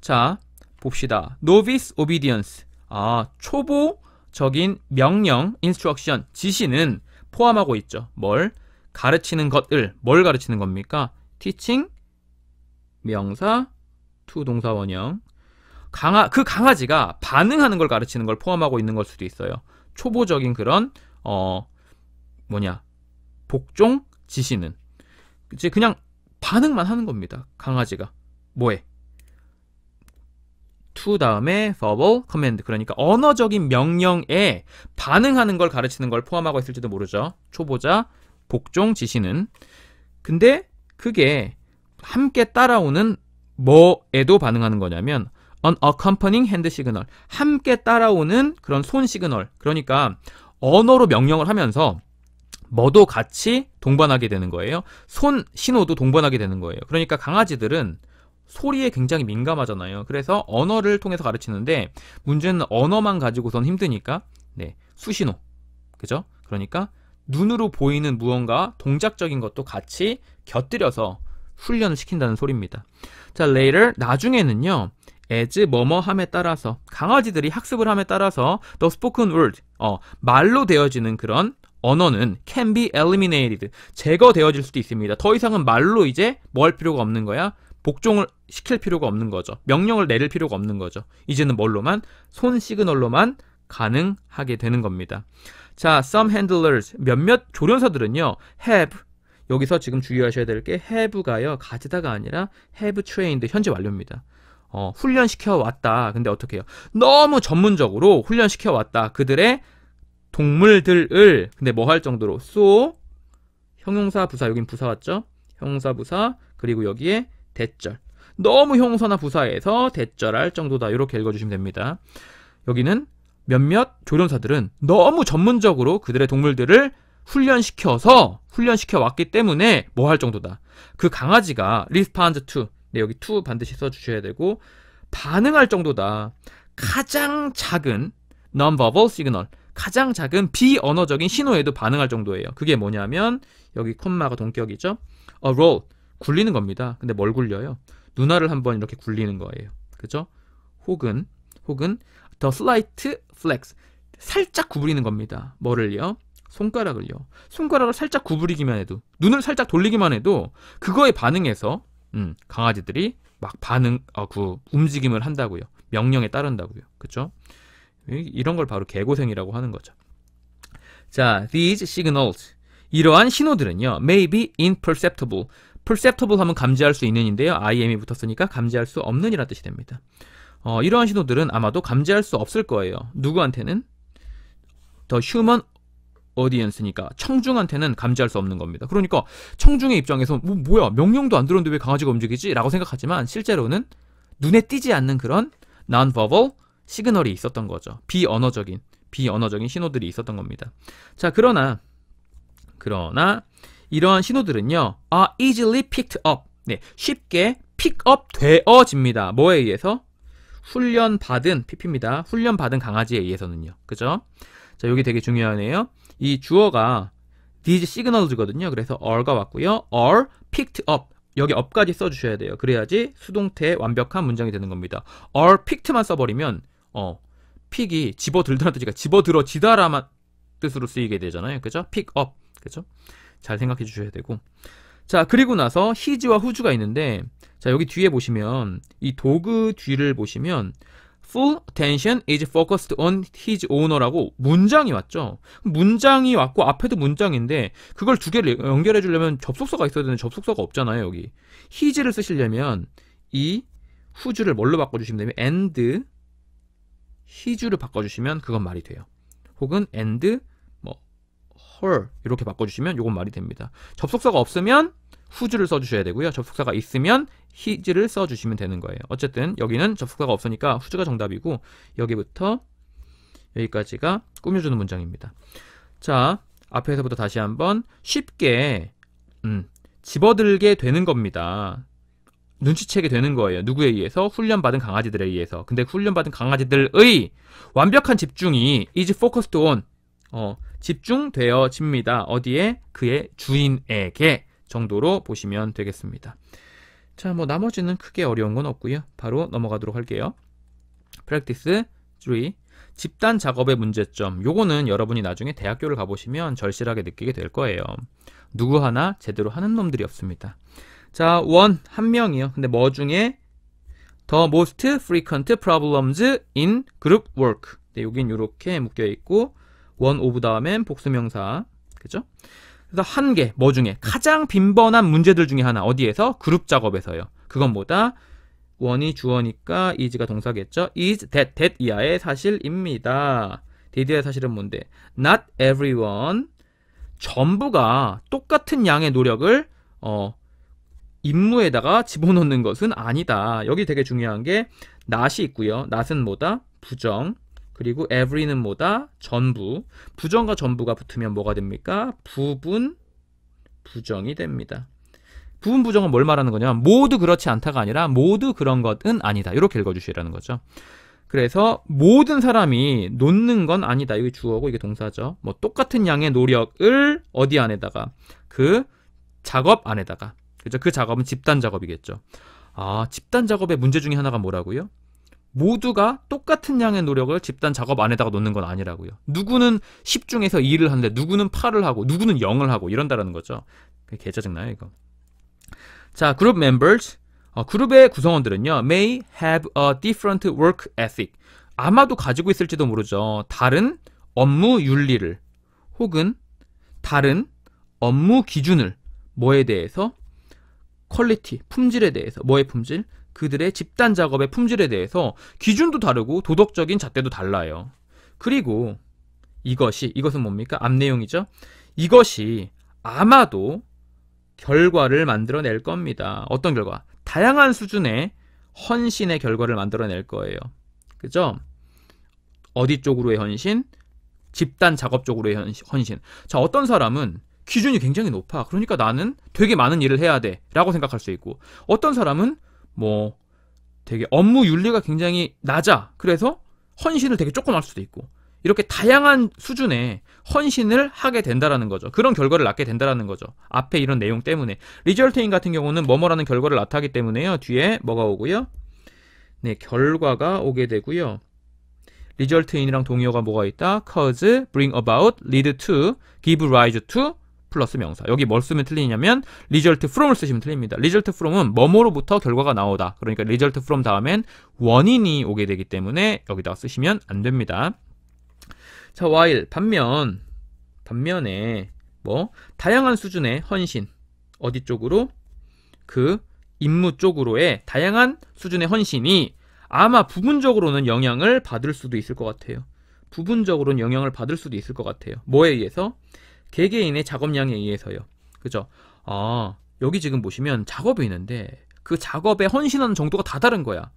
자, 봅시다. novice obedience. 아, 초보적인 명령, instruction, 지시는 포함하고 있죠. 뭘? 가르치는 것을, 뭘 가르치는 겁니까? teaching, 명사 투 동사 원형 강아 그 강아지가 반응하는 걸 가르치는 걸 포함하고 있는 걸 수도 있어요. 초보적인 그런 어 뭐냐 복종 지시는 이제 그냥 반응만 하는 겁니다. 강아지가 뭐해? 투 다음에 verbal command 그러니까 언어적인 명령에 반응하는 걸 가르치는 걸 포함하고 있을지도 모르죠. 초보자 복종 지시는 근데 그게 함께 따라오는 뭐에도 반응하는 거냐면 an accompanying hand signal 함께 따라오는 그런 손 시그널 그러니까 언어로 명령을 하면서 뭐도 같이 동반하게 되는 거예요 손 신호도 동반하게 되는 거예요 그러니까 강아지들은 소리에 굉장히 민감하잖아요 그래서 언어를 통해서 가르치는데 문제는 언어만 가지고선 힘드니까 네 수신호 그죠 그러니까 눈으로 보이는 무언가 동작적인 것도 같이 곁들여서 훈련을 시킨다는 소리입니다. 자, later 나중에는요. as 뭐뭐함에 따라서 강아지들이 학습을 함에 따라서 the spoken word 어, 말로 되어지는 그런 언어는 can be eliminated 제거되어질 수도 있습니다. 더 이상은 말로 이제 뭐 할 필요가 없는 거야? 복종을 시킬 필요가 없는 거죠. 명령을 내릴 필요가 없는 거죠. 이제는 뭘로만 손 시그널로만 가능하게 되는 겁니다. 자, some handlers 몇몇 조련사들은요. have 여기서 지금 주의하셔야 될게 have가요. 가지다가 아니라 have trained 현재 완료입니다. 어, 훈련시켜 왔다. 근데 어떻게 해요? 너무 전문적으로 훈련시켜 왔다. 그들의 동물들을 근데 뭐 할 정도로 so 형용사 부사 여긴 부사 왔죠? 형용사 부사 그리고 여기에 대절. 너무 형용사나 부사에서 대절할 정도다. 이렇게 읽어 주시면 됩니다. 여기는 몇몇 조련사들은 너무 전문적으로 그들의 동물들을 훈련시켜서 훈련시켜 왔기 때문에 뭐 할 정도다. 그 강아지가 리스판드 투. 네, 여기 투 반드시 써 주셔야 되고 반응할 정도다. 가장 작은 non-verbal signal. 가장 작은 비언어적인 신호에도 반응할 정도예요. 그게 뭐냐면 여기 콤마가 동격이죠. a roll 굴리는 겁니다. 근데 뭘 굴려요? 누나를 한번 이렇게 굴리는 거예요. 그죠? 혹은 혹은 더 s l 슬라이 flex 살짝 구부리는 겁니다. 뭐를요? 손가락을요. 손가락을 살짝 구부리기만 해도 눈을 살짝 돌리기만 해도 그거에 반응해서 음, 강아지들이 막 반응 어, 그 움직임을 한다고요. 명령에 따른다고요. 그쵸 이런 걸 바로 개고생이라고 하는 거죠. 자, these signals 이러한 신호들은요. may be imperceptible. perceptible 하면 감지할 수 있는인데요. im이 붙었으니까 감지할 수 없는이라는 뜻이 됩니다. 어, 이러한 신호들은 아마도 감지할 수 없을 거예요. 누구한테는? The human 어디엔스니까 청중한테는 감지할 수 없는 겁니다. 그러니까 청중의 입장에서 뭐 뭐야 명령도 안 들었는데 왜 강아지가 움직이지?라고 생각하지만 실제로는 눈에 띄지 않는 그런 non-verbal 시그널이 있었던 거죠. 비언어적인 비언어적인 신호들이 있었던 겁니다. 자 그러나 그러나 이러한 신호들은요 are easily picked up 네 쉽게 픽업 되어집니다. 뭐에 의해서 훈련받은 PP입니다. 훈련받은 강아지에 의해서는요. 그죠? 자, 여기 되게 중요하네요. 이 주어가 these signals거든요. 그래서 all가 왔고요. all picked up. 여기 up까지 써주셔야 돼요. 그래야지 수동태의 완벽한 문장이 되는 겁니다. all picked만 써버리면 어, 픽이 집어들더라는 뜻이니까 집어들어지다라는 뜻으로 쓰이게 되잖아요. 그죠? pick up. 그죠? 잘 생각해 주셔야 되고 자 그리고 나서 히즈와 후즈가 있는데 자 여기 뒤에 보시면 이 도그 뒤를 보시면 full attention is focused on his owner라고 문장이 왔죠. 문장이 왔고 앞에도 문장인데 그걸 두 개를 연결해 주려면 접속사가 있어야 되는데 접속사가 없잖아요, 여기. his를 쓰시려면 이 후주를 뭘로 바꿔 주시면 되면 and his를 바꿔 주시면 그건 말이 돼요. 혹은 and 뭐 her 이렇게 바꿔 주시면 이건 말이 됩니다. 접속사가 없으면 후즈를 써주셔야 되고요. 접속사가 있으면 히즈를 써주시면 되는 거예요. 어쨌든 여기는 접속사가 없으니까 후즈가 정답이고 여기부터 여기까지가 꾸며주는 문장입니다. 자, 앞에서부터 다시 한번 쉽게 음, 집어들게 되는 겁니다. 눈치채게 되는 거예요. 누구에 의해서? 훈련받은 강아지들에 의해서. 근데 훈련받은 강아지들의 완벽한 집중이 is focused on 어, 집중되어집니다. 어디에? 그의 주인에게. 정도로 보시면 되겠습니다. 자, 뭐 나머지는 크게 어려운 건 없고요. 바로 넘어가도록 할게요. p r a c t 랙티 e 3. 집단 작업의 문제점. 요거는 여러분이 나중에 대학교를 가보시면 절실하게 느끼게 될 거예요. 누구 하나 제대로 하는 놈들이 없습니다. 자, 원, 한 명이요. 근데 뭐 중에 The most frequent problems in group work. 네, 여긴 이렇게 묶여 있고, one of 다음엔 복수명사. 그죠? 그래서 한 개, 뭐 중에 가장 빈번한 문제들 중에 하나 어디에서 그룹 작업에서요. 그건 뭐다? 원이 주어니까 is가 동사겠죠. is that that 이하의 사실입니다. 디디의 사실은 뭔데? Not everyone 전부가 똑같은 양의 노력을 어 임무에다가 집어넣는 것은 아니다. 여기 되게 중요한 게 not이 있고요. not은 뭐다? 부정, 그리고 every는 뭐다? 전부. 부정과 전부가 붙으면 뭐가 됩니까? 부분 부정이 됩니다. 부분 부정은 뭘 말하는 거냐? 모두 그렇지 않다가 아니라 모두 그런 것은 아니다. 이렇게 읽어주시라는 거죠. 그래서 모든 사람이 놓는 건 아니다. 이게 주어고 이게 동사죠. 뭐 똑같은 양의 노력을 어디 안에다가 그 작업 안에다가 그죠? 그 작업은 집단 작업이겠죠. 아 집단 작업의 문제 중에 하나가 뭐라고요? 모두가 똑같은 양의 노력을 집단 작업 안에다가 놓는 건 아니라고요. 누구는 10중에서 2를 하는데 누구는 8을 하고 누구는 0을 하고 이런다라는 거죠. 개 짜증나요 이거. 자, 그룹 members 어, 그룹의 구성원들은요. may have a different work ethic. 아마도 가지고 있을지도 모르죠. 다른 업무 윤리를 혹은 다른 업무 기준을 뭐에 대해서 퀄리티, 품질에 대해서 뭐의 품질? 그들의 집단 작업의 품질에 대해서 기준도 다르고 도덕적인 잣대도 달라요. 그리고 이것이 이것은 뭡니까? 앞 내용이죠. 이것이 아마도 결과를 만들어낼 겁니다. 어떤 결과? 다양한 수준의 헌신의 결과를 만들어낼 거예요. 그죠? 어디 쪽으로의 헌신? 집단 작업 쪽으로의 헌신. 자, 어떤 사람은 기준이 굉장히 높아. 그러니까 나는 되게 많은 일을 해야 돼. 라고 생각할 수 있고, 어떤 사람은 뭐 되게 업무 윤리가 굉장히 낮아. 그래서 헌신을 되게 조금 할 수도 있고. 이렇게 다양한 수준의 헌신을 하게 된다라는 거죠. 그런 결과를 낳게 된다라는 거죠. 앞에 이런 내용 때문에. 리절트인 같은 경우는 뭐뭐라는 결과를 나타나기 때문에요. 뒤에 뭐가 오고요? 네, 결과가 오게 되고요. 리 e s u 인이랑 동의어가 뭐가 있다? cause, bring about, lead to, give rise to, 플러스 명사. 여기 뭘 쓰면 틀리냐면 result from을 쓰시면 틀립니다. result from은 뭐뭐로부터 결과가 나오다. 그러니까 result from 다음엔 원인이 오게 되기 때문에 여기다 가 쓰시면 안 됩니다. 자, while 반면 반면에 뭐 다양한 수준의 헌신 어디 쪽으로 그 임무 쪽으로의 다양한 수준의 헌신이 아마 부분적으로는 영향을 받을 수도 있을 것 같아요. 부분적으로는 영향을 받을 수도 있을 것 같아요. 뭐에 의해서? 개개인의 작업량에 의해서요. 그죠? 아, 여기 지금 보시면 작업이 있는데 그 작업에 헌신하는 정도가 다 다른 거야.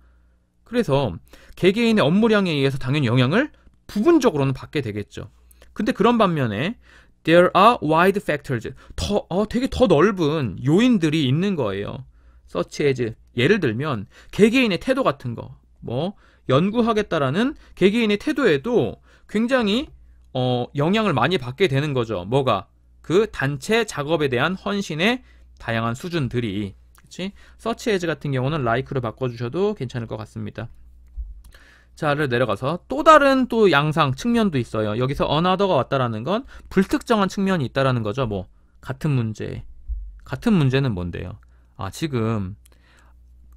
그래서 개개인의 업무량에 의해서 당연히 영향을 부분적으로는 받게 되겠죠. 근데 그런 반면에 there are wide factors 더 어, 되게 더 넓은 요인들이 있는 거예요. such as 예를 들면 개개인의 태도 같은 거, 뭐 연구하겠다라는 개개인의 태도에도 굉장히 어, 영향을 많이 받게 되는 거죠. 뭐가? 그 단체 작업에 대한 헌신의 다양한 수준들이. 그치? 서치 에즈 같은 경우는 라이크를 바꿔주셔도 괜찮을 것 같습니다. 자를 내려가서 또 다른 또 양상 측면도 있어요. 여기서 another가 왔다라는 건 불특정한 측면이 있다라는 거죠. 뭐 같은 문제. 같은 문제는 뭔데요? 아, 지금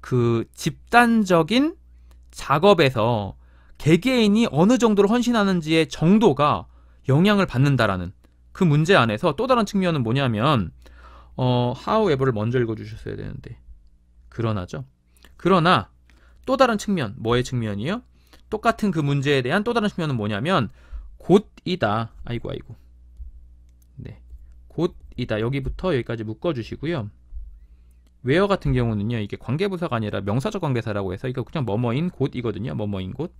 그 집단적인 작업에서 개개인이 어느 정도로 헌신하는지의 정도가 영향을 받는다라는 그 문제 안에서 또 다른 측면은 뭐냐면 어, however를 먼저 읽어주셨어야 되는데 그러나죠. 그러나 또 다른 측면, 뭐의 측면이요? 똑같은 그 문제에 대한 또 다른 측면은 뭐냐면 곧이다. 아이고 아이고. 네, 곧이다. 여기부터 여기까지 묶어주시고요. 웨어 같은 경우는요. 이게 관계부사가 아니라 명사적 관계사라고 해서 이거 그냥 머머인 곳이거든요. 머머인 곳.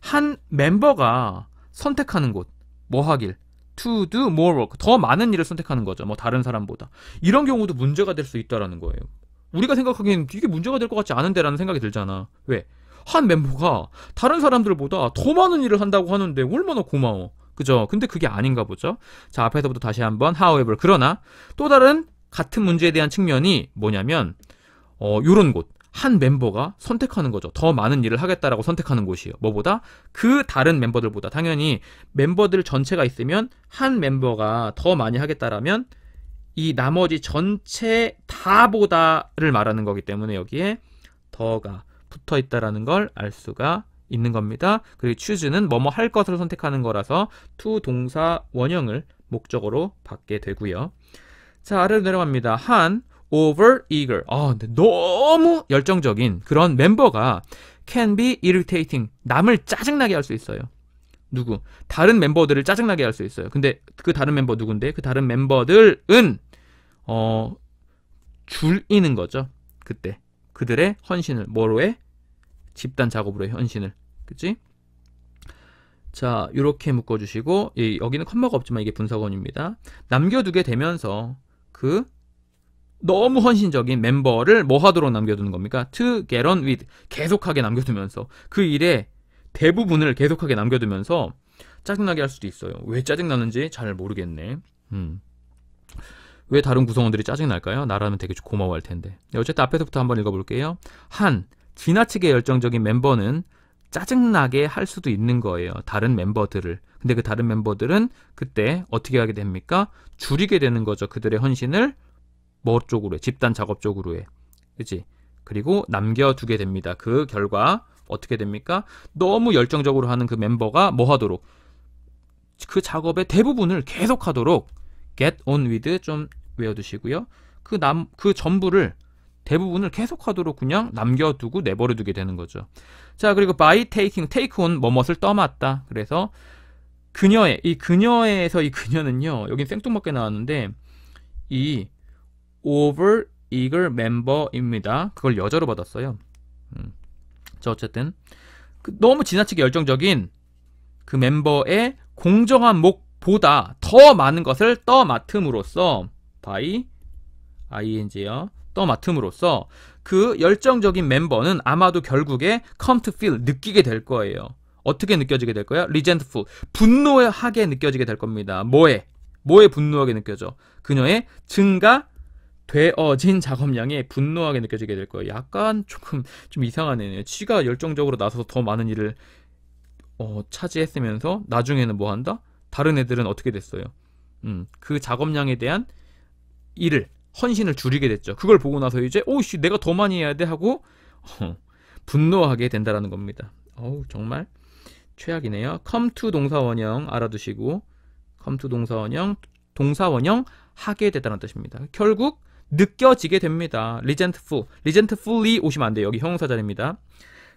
한 멤버가 선택하는 곳. 뭐 하길. to do more work. 더 많은 일을 선택하는 거죠. 뭐 다른 사람보다. 이런 경우도 문제가 될 수 있다라는 거예요. 우리가 생각하기엔 이게 문제가 될 것 같지 않은데라는 생각이 들잖아. 왜? 한 멤버가 다른 사람들보다 더 많은 일을 한다고 하는데 얼마나 고마워. 그죠? 근데 그게 아닌가 보죠? 자, 앞에서부터 다시 한번 however. 그러나 또 다른 같은 문제에 대한 측면이 뭐냐면 어 요런 곳. 한 멤버가 선택하는 거죠. 더 많은 일을 하겠다라고 선택하는 곳이에요. 뭐보다 그 다른 멤버들보다 당연히 멤버들 전체가 있으면 한 멤버가 더 많이 하겠다라면 이 나머지 전체 다보다를 말하는 거기 때문에 여기에 더가 붙어 있다라는 걸 알 수가 있는 겁니다. 그리고 chooses 뭐뭐 할 것을 선택하는 거라서 to 동사 원형을 목적으로 받게 되고요. 자, 아래로 내려갑니다. 한 over eager. 아, 근데 너무 열정적인 그런 멤버가 can be irritating. 남을 짜증나게 할 수 있어요. 누구? 다른 멤버들을 짜증나게 할 수 있어요. 근데 그 다른 멤버 누군데? 그 다른 멤버들은 어 줄이는 거죠. 그때 그들의 헌신을 뭐로 해? 집단 작업으로 의 헌신을. 그치? 자, 이렇게 묶어주시고 예, 여기는 컴마가 없지만 이게 분석원입니다 남겨두게 되면서 그 너무 헌신적인 멤버를 뭐 하도록 남겨두는 겁니까? To get on with. 계속하게 남겨두면서. 그 일에 대부분을 계속하게 남겨두면서 짜증나게 할 수도 있어요. 왜 짜증나는지 잘 모르겠네. 음. 왜 다른 구성원들이 짜증날까요? 나라면 되게 고마워할 텐데. 네, 어쨌든 앞에서부터 한번 읽어볼게요. 한, 지나치게 열정적인 멤버는 짜증나게 할 수도 있는 거예요. 다른 멤버들을. 근데 그 다른 멤버들은 그때 어떻게 하게 됩니까? 줄이게 되는 거죠. 그들의 헌신을 뭐 쪽으로 해? 집단 작업 쪽으로 해. 그지 그리고 남겨두게 됩니다. 그 결과 어떻게 됩니까? 너무 열정적으로 하는 그 멤버가 뭐 하도록 그 작업의 대부분을 계속 하도록 get on with 좀 외워두시고요. 그 남, 그 전부를 대부분을 계속하도록 그냥 남겨두고 내버려두게 되는 거죠. 자 그리고 by taking, take on 뭐뭇을 떠맡다. 그래서 그녀의 이 그녀에서 이 그녀는요. 여긴 생뚱맞게 나왔는데 이 over eager member입니다. 그걸 여자로 받았어요. 음. 자 어쨌든 그 너무 지나치게 열정적인 그 멤버의 공정한 목보다 더 많은 것을 떠맡음으로써 by ing요 떠맡음으로써 그 열정적인 멤버는 아마도 결국에 come to feel 느끼게 될 거예요. 어떻게 느껴지게 될 거야? 리젠트 e 분노하게 느껴지게 될 겁니다. 뭐에? 뭐에 분노하게 느껴져? 그녀의 증가 되어진 작업량에 분노하게 느껴지게 될 거예요. 약간 조금 좀 이상한 애네요. 치가 열정적으로 나서서 더 많은 일을 어, 차지했으면서 나중에는 뭐 한다? 다른 애들은 어떻게 됐어요? 음, 그 작업량에 대한 일을 헌신을 줄이게 됐죠. 그걸 보고 나서 이제 오씨 내가 더 많이 해야 돼 하고 어, 분노하게 된다라는 겁니다. 어우 정말 최악이네요. 컴투 동사원형 알아두시고 컴투 동사원형 동사원형 하게 됐다는 뜻입니다. 결국 느껴지게 됩니다. 리젠트 e 리젠트 u 리 오시면 안 돼요. 여기 형용사자입니다.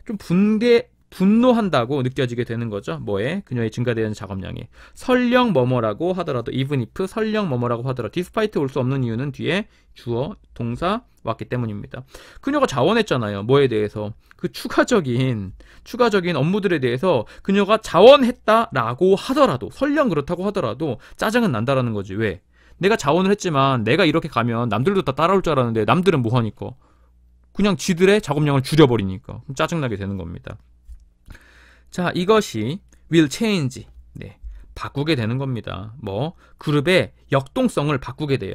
좀분대 분노한다고 느껴지게 되는 거죠. 뭐에 그녀의 증가되는 작업량이 설령 뭐뭐라고 하더라도 even if 설령 뭐뭐라고 하더라도 despite 올 수 없는 이유는 뒤에 주어 동사 왔기 때문입니다. 그녀가 자원했잖아요. 뭐에 대해서 그 추가적인 추가적인 업무들에 대해서 그녀가 자원했다라고 하더라도 설령 그렇다고 하더라도 짜증은 난다라는 거지. 왜? 내가 자원을 했지만 내가 이렇게 가면 남들도 다 따라올 줄 알았는데 남들은 뭐 하니까 그냥 지들의 작업량을 줄여버리니까 짜증나게 되는 겁니다. 자, 이것이 will change. 네. 바꾸게 되는 겁니다. 뭐 그룹의 역동성을 바꾸게 돼요.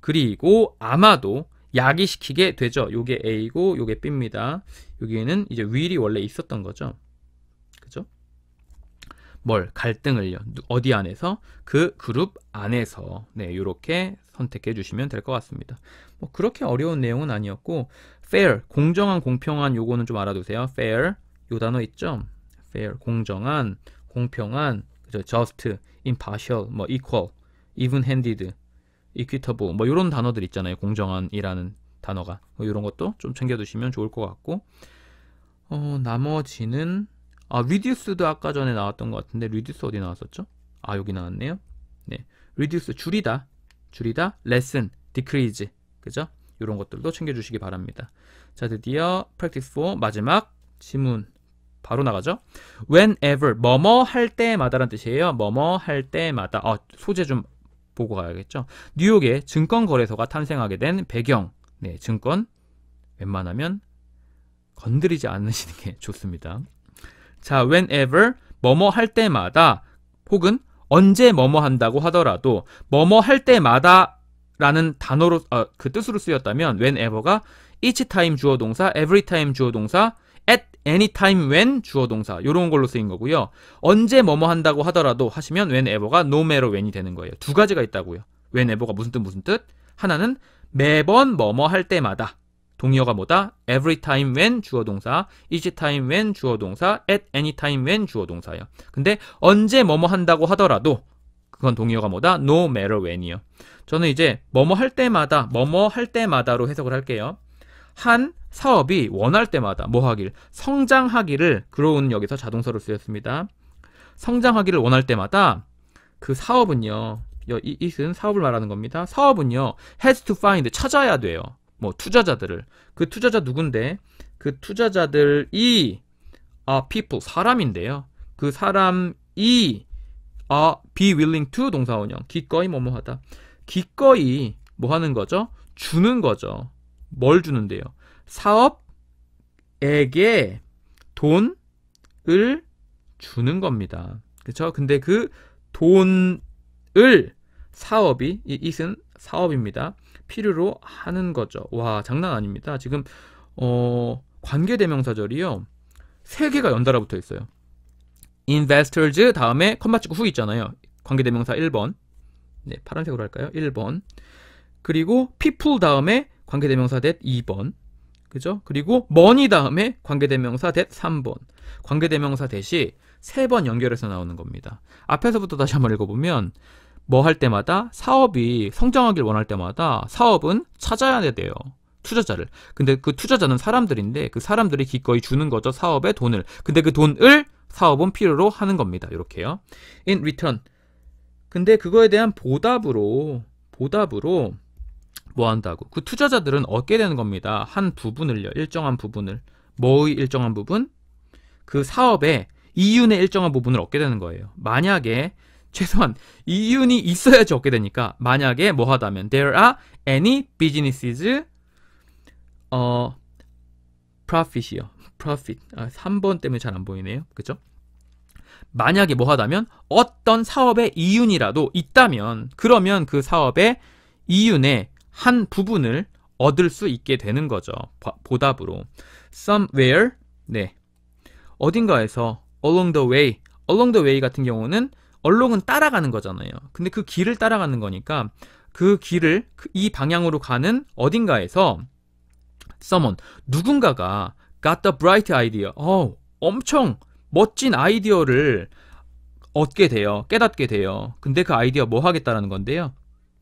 그리고 아마도 야기시키게 되죠. 요게 A고 요게 B입니다. 여기에는 이제 will이 원래 있었던 거죠. 그죠? 뭘 갈등을요. 어디 안에서 그 그룹 안에서 네, 요렇게 선택해 주시면 될 것 같습니다. 뭐 그렇게 어려운 내용은 아니었고 fair 공정한 공평한 요거는 좀 알아두세요. fair 요 단어 있죠? fair 공정한 공평한 그죠 just impartial 뭐 equal even-handed equitable 뭐 이런 단어들 있잖아요 공정한이라는 단어가 뭐 이런 것도 좀 챙겨두시면 좋을 것 같고 어 나머지는 아 reduce도 아까 전에 나왔던 것 같은데 reduce 어디 나왔었죠 아 여기 나왔네요 네 reduce 줄이다 줄이다 lessen decrease 그죠 이런 것들도 챙겨주시기 바랍니다 자 드디어 practice 4 마지막 지문 바로 나가죠. Whenever 뭐뭐 할 때마다란 뜻이에요. 뭐뭐 할 때마다. 아, 소재 좀 보고 가야겠죠. 뉴욕의 증권 거래소가 탄생하게 된 배경. 네, 증권 웬만하면 건드리지 않으시는 게 좋습니다. 자, whenever 뭐뭐 할 때마다 혹은 언제 뭐뭐 한다고 하더라도 뭐뭐 할 때마다 라는 단어로 아, 그 뜻으로 쓰였다면 whenever가 each time 주어 동사, every time 주어 동사, at any time when 주어 동사 요런 걸로 쓰인 거고요. 언제 뭐뭐 한다고 하더라도 하시면 whenever가 no matter when이 되는 거예요. 두 가지가 있다고요. whenever가 무슨 뜻 무슨 뜻? 하나는 매번 뭐뭐 할 때마다 동의어가 뭐다? every time when 주어 동사, each time when 주어 동사, at any time when 주어 동사예요. 근데 언제 뭐뭐 한다고 하더라도 그건 동의어가 뭐다? no matter when이요. 저는 이제 뭐뭐 할 때마다 뭐뭐 할 때마다로 해석을 할게요. 한 사업이 원할 때마다 뭐 하길 성장하기를 그로운 여기서 자동서로 쓰였습니다. 성장하기를 원할 때마다 그 사업은요. 이, 이은 사업을 말하는 겁니다. 사업은요. has to find 찾아야 돼요. 뭐 투자자들을 그 투자자 누군데 그 투자자들이 아 people 사람인데요. 그 사람이 아 be willing to 동사원형 기꺼이 뭐뭐하다 기꺼이 뭐 하는 거죠? 주는 거죠. 뭘 주는데요? 사업에게 돈을 주는 겁니다. 그렇죠? 근데 그 돈을 사업이 이 it은 사업입니다. 필요로 하는 거죠. 와, 장난 아닙니다. 지금 어 관계 대명사절이요. 세 개가 연달아 붙어 있어요. investors 다음에 컴마 찍고 후 있잖아요. 관계 대명사 1번. 네, 파란색으로 할까요? 1번. 그리고 people 다음에 관계 대명사 대 2번. 그죠? 그리고 머니 다음에 관계대명사 t 3번. 관계대명사 대시 3번 연결해서 나오는 겁니다. 앞에서부터 다시 한번 읽어보면 뭐 할 때마다 사업이 성장하길 원할 때마다 사업은 찾아야 돼요. 투자자를. 근데 그 투자자는 사람들인데 그 사람들이 기꺼이 주는 거죠. 사업의 돈을. 근데 그 돈을 사업은 필요로 하는 겁니다. 이렇게요. in return. 근데 그거에 대한 보답으로 보답으로 뭐 한다고. 그 투자자들은 얻게 되는 겁니다. 한 부분을요. 일정한 부분을. 뭐의 일정한 부분? 그사업에 이윤의 일정한 부분을 얻게 되는 거예요. 만약에 최소한 이윤이 있어야지 얻게 되니까 만약에 뭐 하다면 there are any businesses 어 profit이요. profit. 아, 3번 때문에 잘 안 보이네요. 그죠? 만약에 뭐 하다면 어떤 사업의 이윤이라도 있다면 그러면 그 사업의 이윤에 한 부분을 얻을 수 있게 되는 거죠. 보답으로 somewhere 네 어딘가에서 along the way along the way 같은 경우는 along은 따라가는 거잖아요. 근데 그 길을 따라가는 거니까 그 길을 그 이 방향으로 가는 어딘가에서 someone 누군가가 got the bright idea 어 엄청 멋진 아이디어를 얻게 돼요. 깨닫게 돼요. 근데 그 아이디어 뭐 하겠다라는 건데요.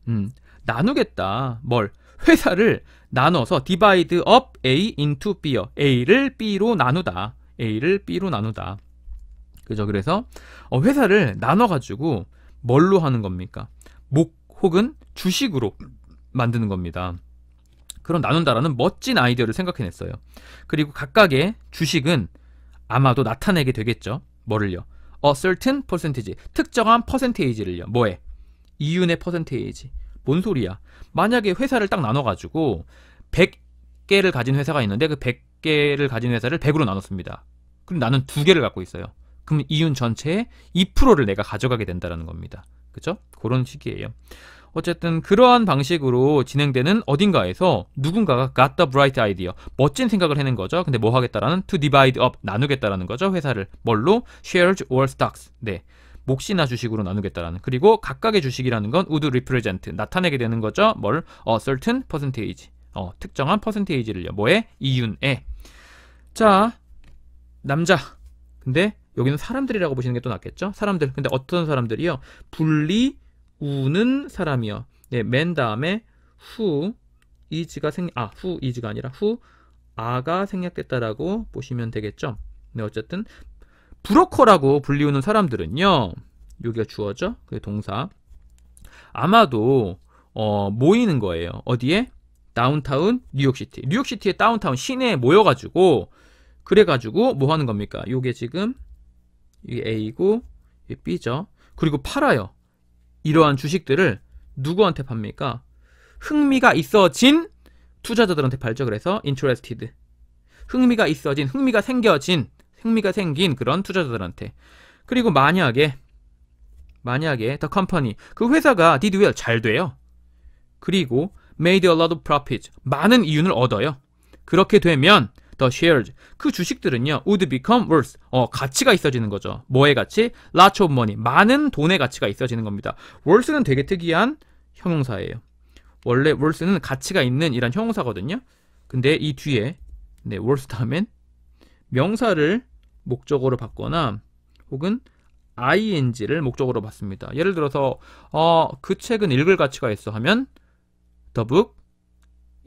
음, 나누겠다. 뭘? 회사를 나눠서 디바이드 업 e up A into B요. A를 B로 나누다. A를 B로 나누다. 그죠? 그래서 어, 회사를 나눠가지고 뭘로 하는 겁니까? 목 혹은 주식으로 만드는 겁니다. 그런 나눈다라는 멋진 아이디어를 생각해냈어요. 그리고 각각의 주식은 아마도 나타내게 되겠죠. 뭐를요? a certain percentage, 특정한 퍼센테이지를요. 뭐에? 이윤의 퍼센테이지. 뭔 소리야? 만약에 회사를 딱 나눠가지고 100개를 가진 회사가 있는데 그 100개를 가진 회사를 100으로 나눴습니다. 그럼 나는 두 개를 갖고 있어요. 그럼 이윤 전체의 2%를 내가 가져가게 된다는 겁니다. 그죠? 그런 식이에요. 어쨌든 그러한 방식으로 진행되는 어딘가에서 누군가가 got the bright idea, 멋진 생각을 해낸 거죠. 근데 뭐 하겠다라는 to divide up, 나누겠다라는 거죠. 회사를 뭘로? shares or stocks. 네. 몫이나 주식으로 나누겠다라는 그리고 각각의 주식이라는 건 would represent 나타내게 되는 거죠. 뭘? 어, certain percentage 어, 특정한 퍼센테이지를요. 뭐에? 이윤에 자 남자 근데 여기는 사람들이라고 보시는 게 또 낫겠죠? 사람들 근데 어떤 사람들이요? 분리 우는 사람이요. 네, 맨 다음에 후이즈가 생, 아, 후이즈가 아니라 후아가 생략됐다라고 보시면 되겠죠. 근데 네, 어쨌든 브로커라고 불리우는 사람들은요. 여기가 주어죠. 그게 동사. 아마도 어, 모이는 거예요. 어디에? 다운타운 뉴욕시티. 뉴욕시티의 다운타운 시내에 모여가지고 그래가지고 뭐 하는 겁니까? 요게 지금 이게 A고 이게 B죠. 그리고 팔아요. 이러한 주식들을 누구한테 팝니까? 흥미가 있어진 투자자들한테 팔죠. 그래서 interested. 흥미가 있어진, 흥미가 생겨진 흥미가 생긴 그런 투자자들한테 그리고 만약에 만약에 더 컴퍼니 그 회사가 did well 잘 돼요. 그리고 made a lot of profits 많은 이윤을 얻어요. 그렇게 되면 the shares 그 주식들은요 would become worth 어 가치가 있어지는 거죠. 뭐의 가치? lots of money 많은 돈의 가치가 있어지는 겁니다. worth는 되게 특이한 형용사예요. 원래 worth는 가치가 있는 이란 형용사거든요. 근데 이 뒤에 네 worth 다음엔 명사를 목적으로봤거나 혹은 ing를 목적으로봤습니다 예를 들어서 어, 그 책은 읽을 가치가 있어 하면 the book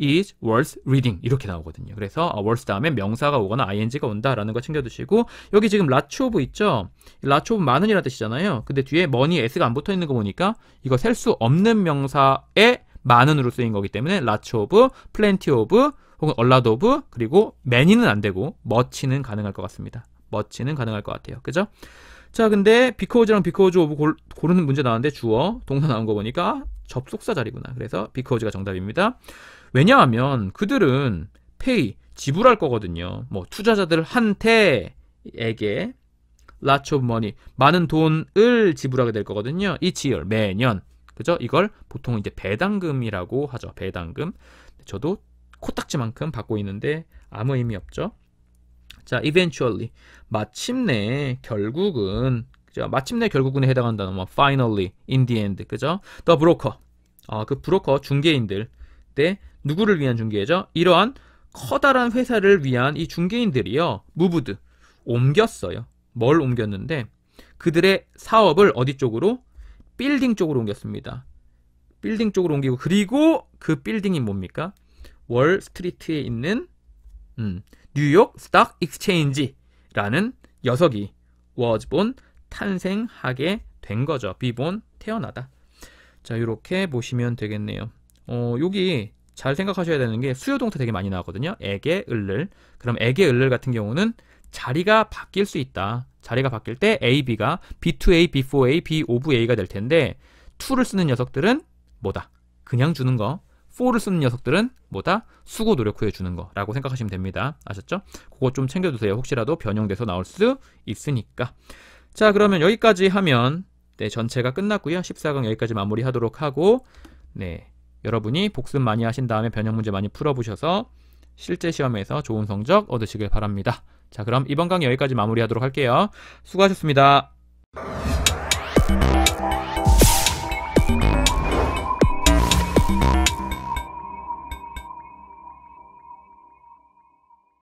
is worth reading 이렇게 나오거든요. 그래서 어, worth 다음에 명사가 오거나 ing가 온다라는 거 챙겨두시고 여기 지금 라치 오브 있죠? 라치 오브 많은이라는 뜻이잖아요. 근데 뒤에 머니 s가 안 붙어 있는 거 보니까 이거 셀 수 없는 명사에 많은으로 쓰인 거기 때문에 라치 오브, 플랜티 오브 혹은 얼라도브 그리고 매니는 안 되고 머치는 가능할 것 같습니다. 멋지는 가능할 것 같아요. 그죠? 자, 근데 비커오즈랑 비커오즈 오브 고르는 문제 나왔는데 주어 동사 나온 거 보니까 접속사 자리구나. 그래서 비커오즈가 정답입니다. 왜냐하면 그들은 페이 지불할 거거든요. 뭐 투자자들한테 에게 lots of money 많은 돈을 지불하게 될 거거든요. each year 매년 그죠? 이걸 보통 이제 배당금이라고 하죠. 배당금 저도 코딱지만큼 받고 있는데 아무 의미 없죠. 자, eventually. 마침내 결국은 그죠? 마침내 결국은에 해당한다는 단어 뭐 finally, in the end. 그죠? 더 브로커. 아, 그 브로커 중개인들 때 누구를 위한 중개죠? 이러한 커다란 회사를 위한 이 중개인들이요. 무브드 옮겼어요. 뭘 옮겼는데 그들의 사업을 어디 쪽으로? 빌딩 쪽으로 옮겼습니다. 빌딩 쪽으로 옮기고 그리고 그 빌딩이 뭡니까? 월 스트리트에 있는 음, 뉴욕 스탁 익스체인지라는 녀석이 워즈본 탄생하게 된 거죠. 비본 태어나다. 자, 이렇게 보시면 되겠네요. 어, 여기 잘 생각하셔야 되는 게 수요 동태 되게 많이 나오거든요. 에게, 을를. 그럼 에게, 을를 같은 경우는 자리가 바뀔 수 있다. 자리가 바뀔 때 A, B가 B2A, B4A, B5A가 될 텐데 2를 쓰는 녀석들은 뭐다? 그냥 주는 거. 4를 쓰는 녀석들은 뭐다? 수고 노력 후에 주는 거라고 생각하시면 됩니다. 아셨죠? 그거 좀 챙겨두세요. 혹시라도 변형돼서 나올 수 있으니까. 자 그러면 여기까지 하면 네, 전체가 끝났고요. 14강 여기까지 마무리하도록 하고 네 여러분이 복습 많이 하신 다음에 변형 문제 많이 풀어보셔서 실제 시험에서 좋은 성적 얻으시길 바랍니다. 자 그럼 이번 강 여기까지 마무리하도록 할게요. 수고하셨습니다.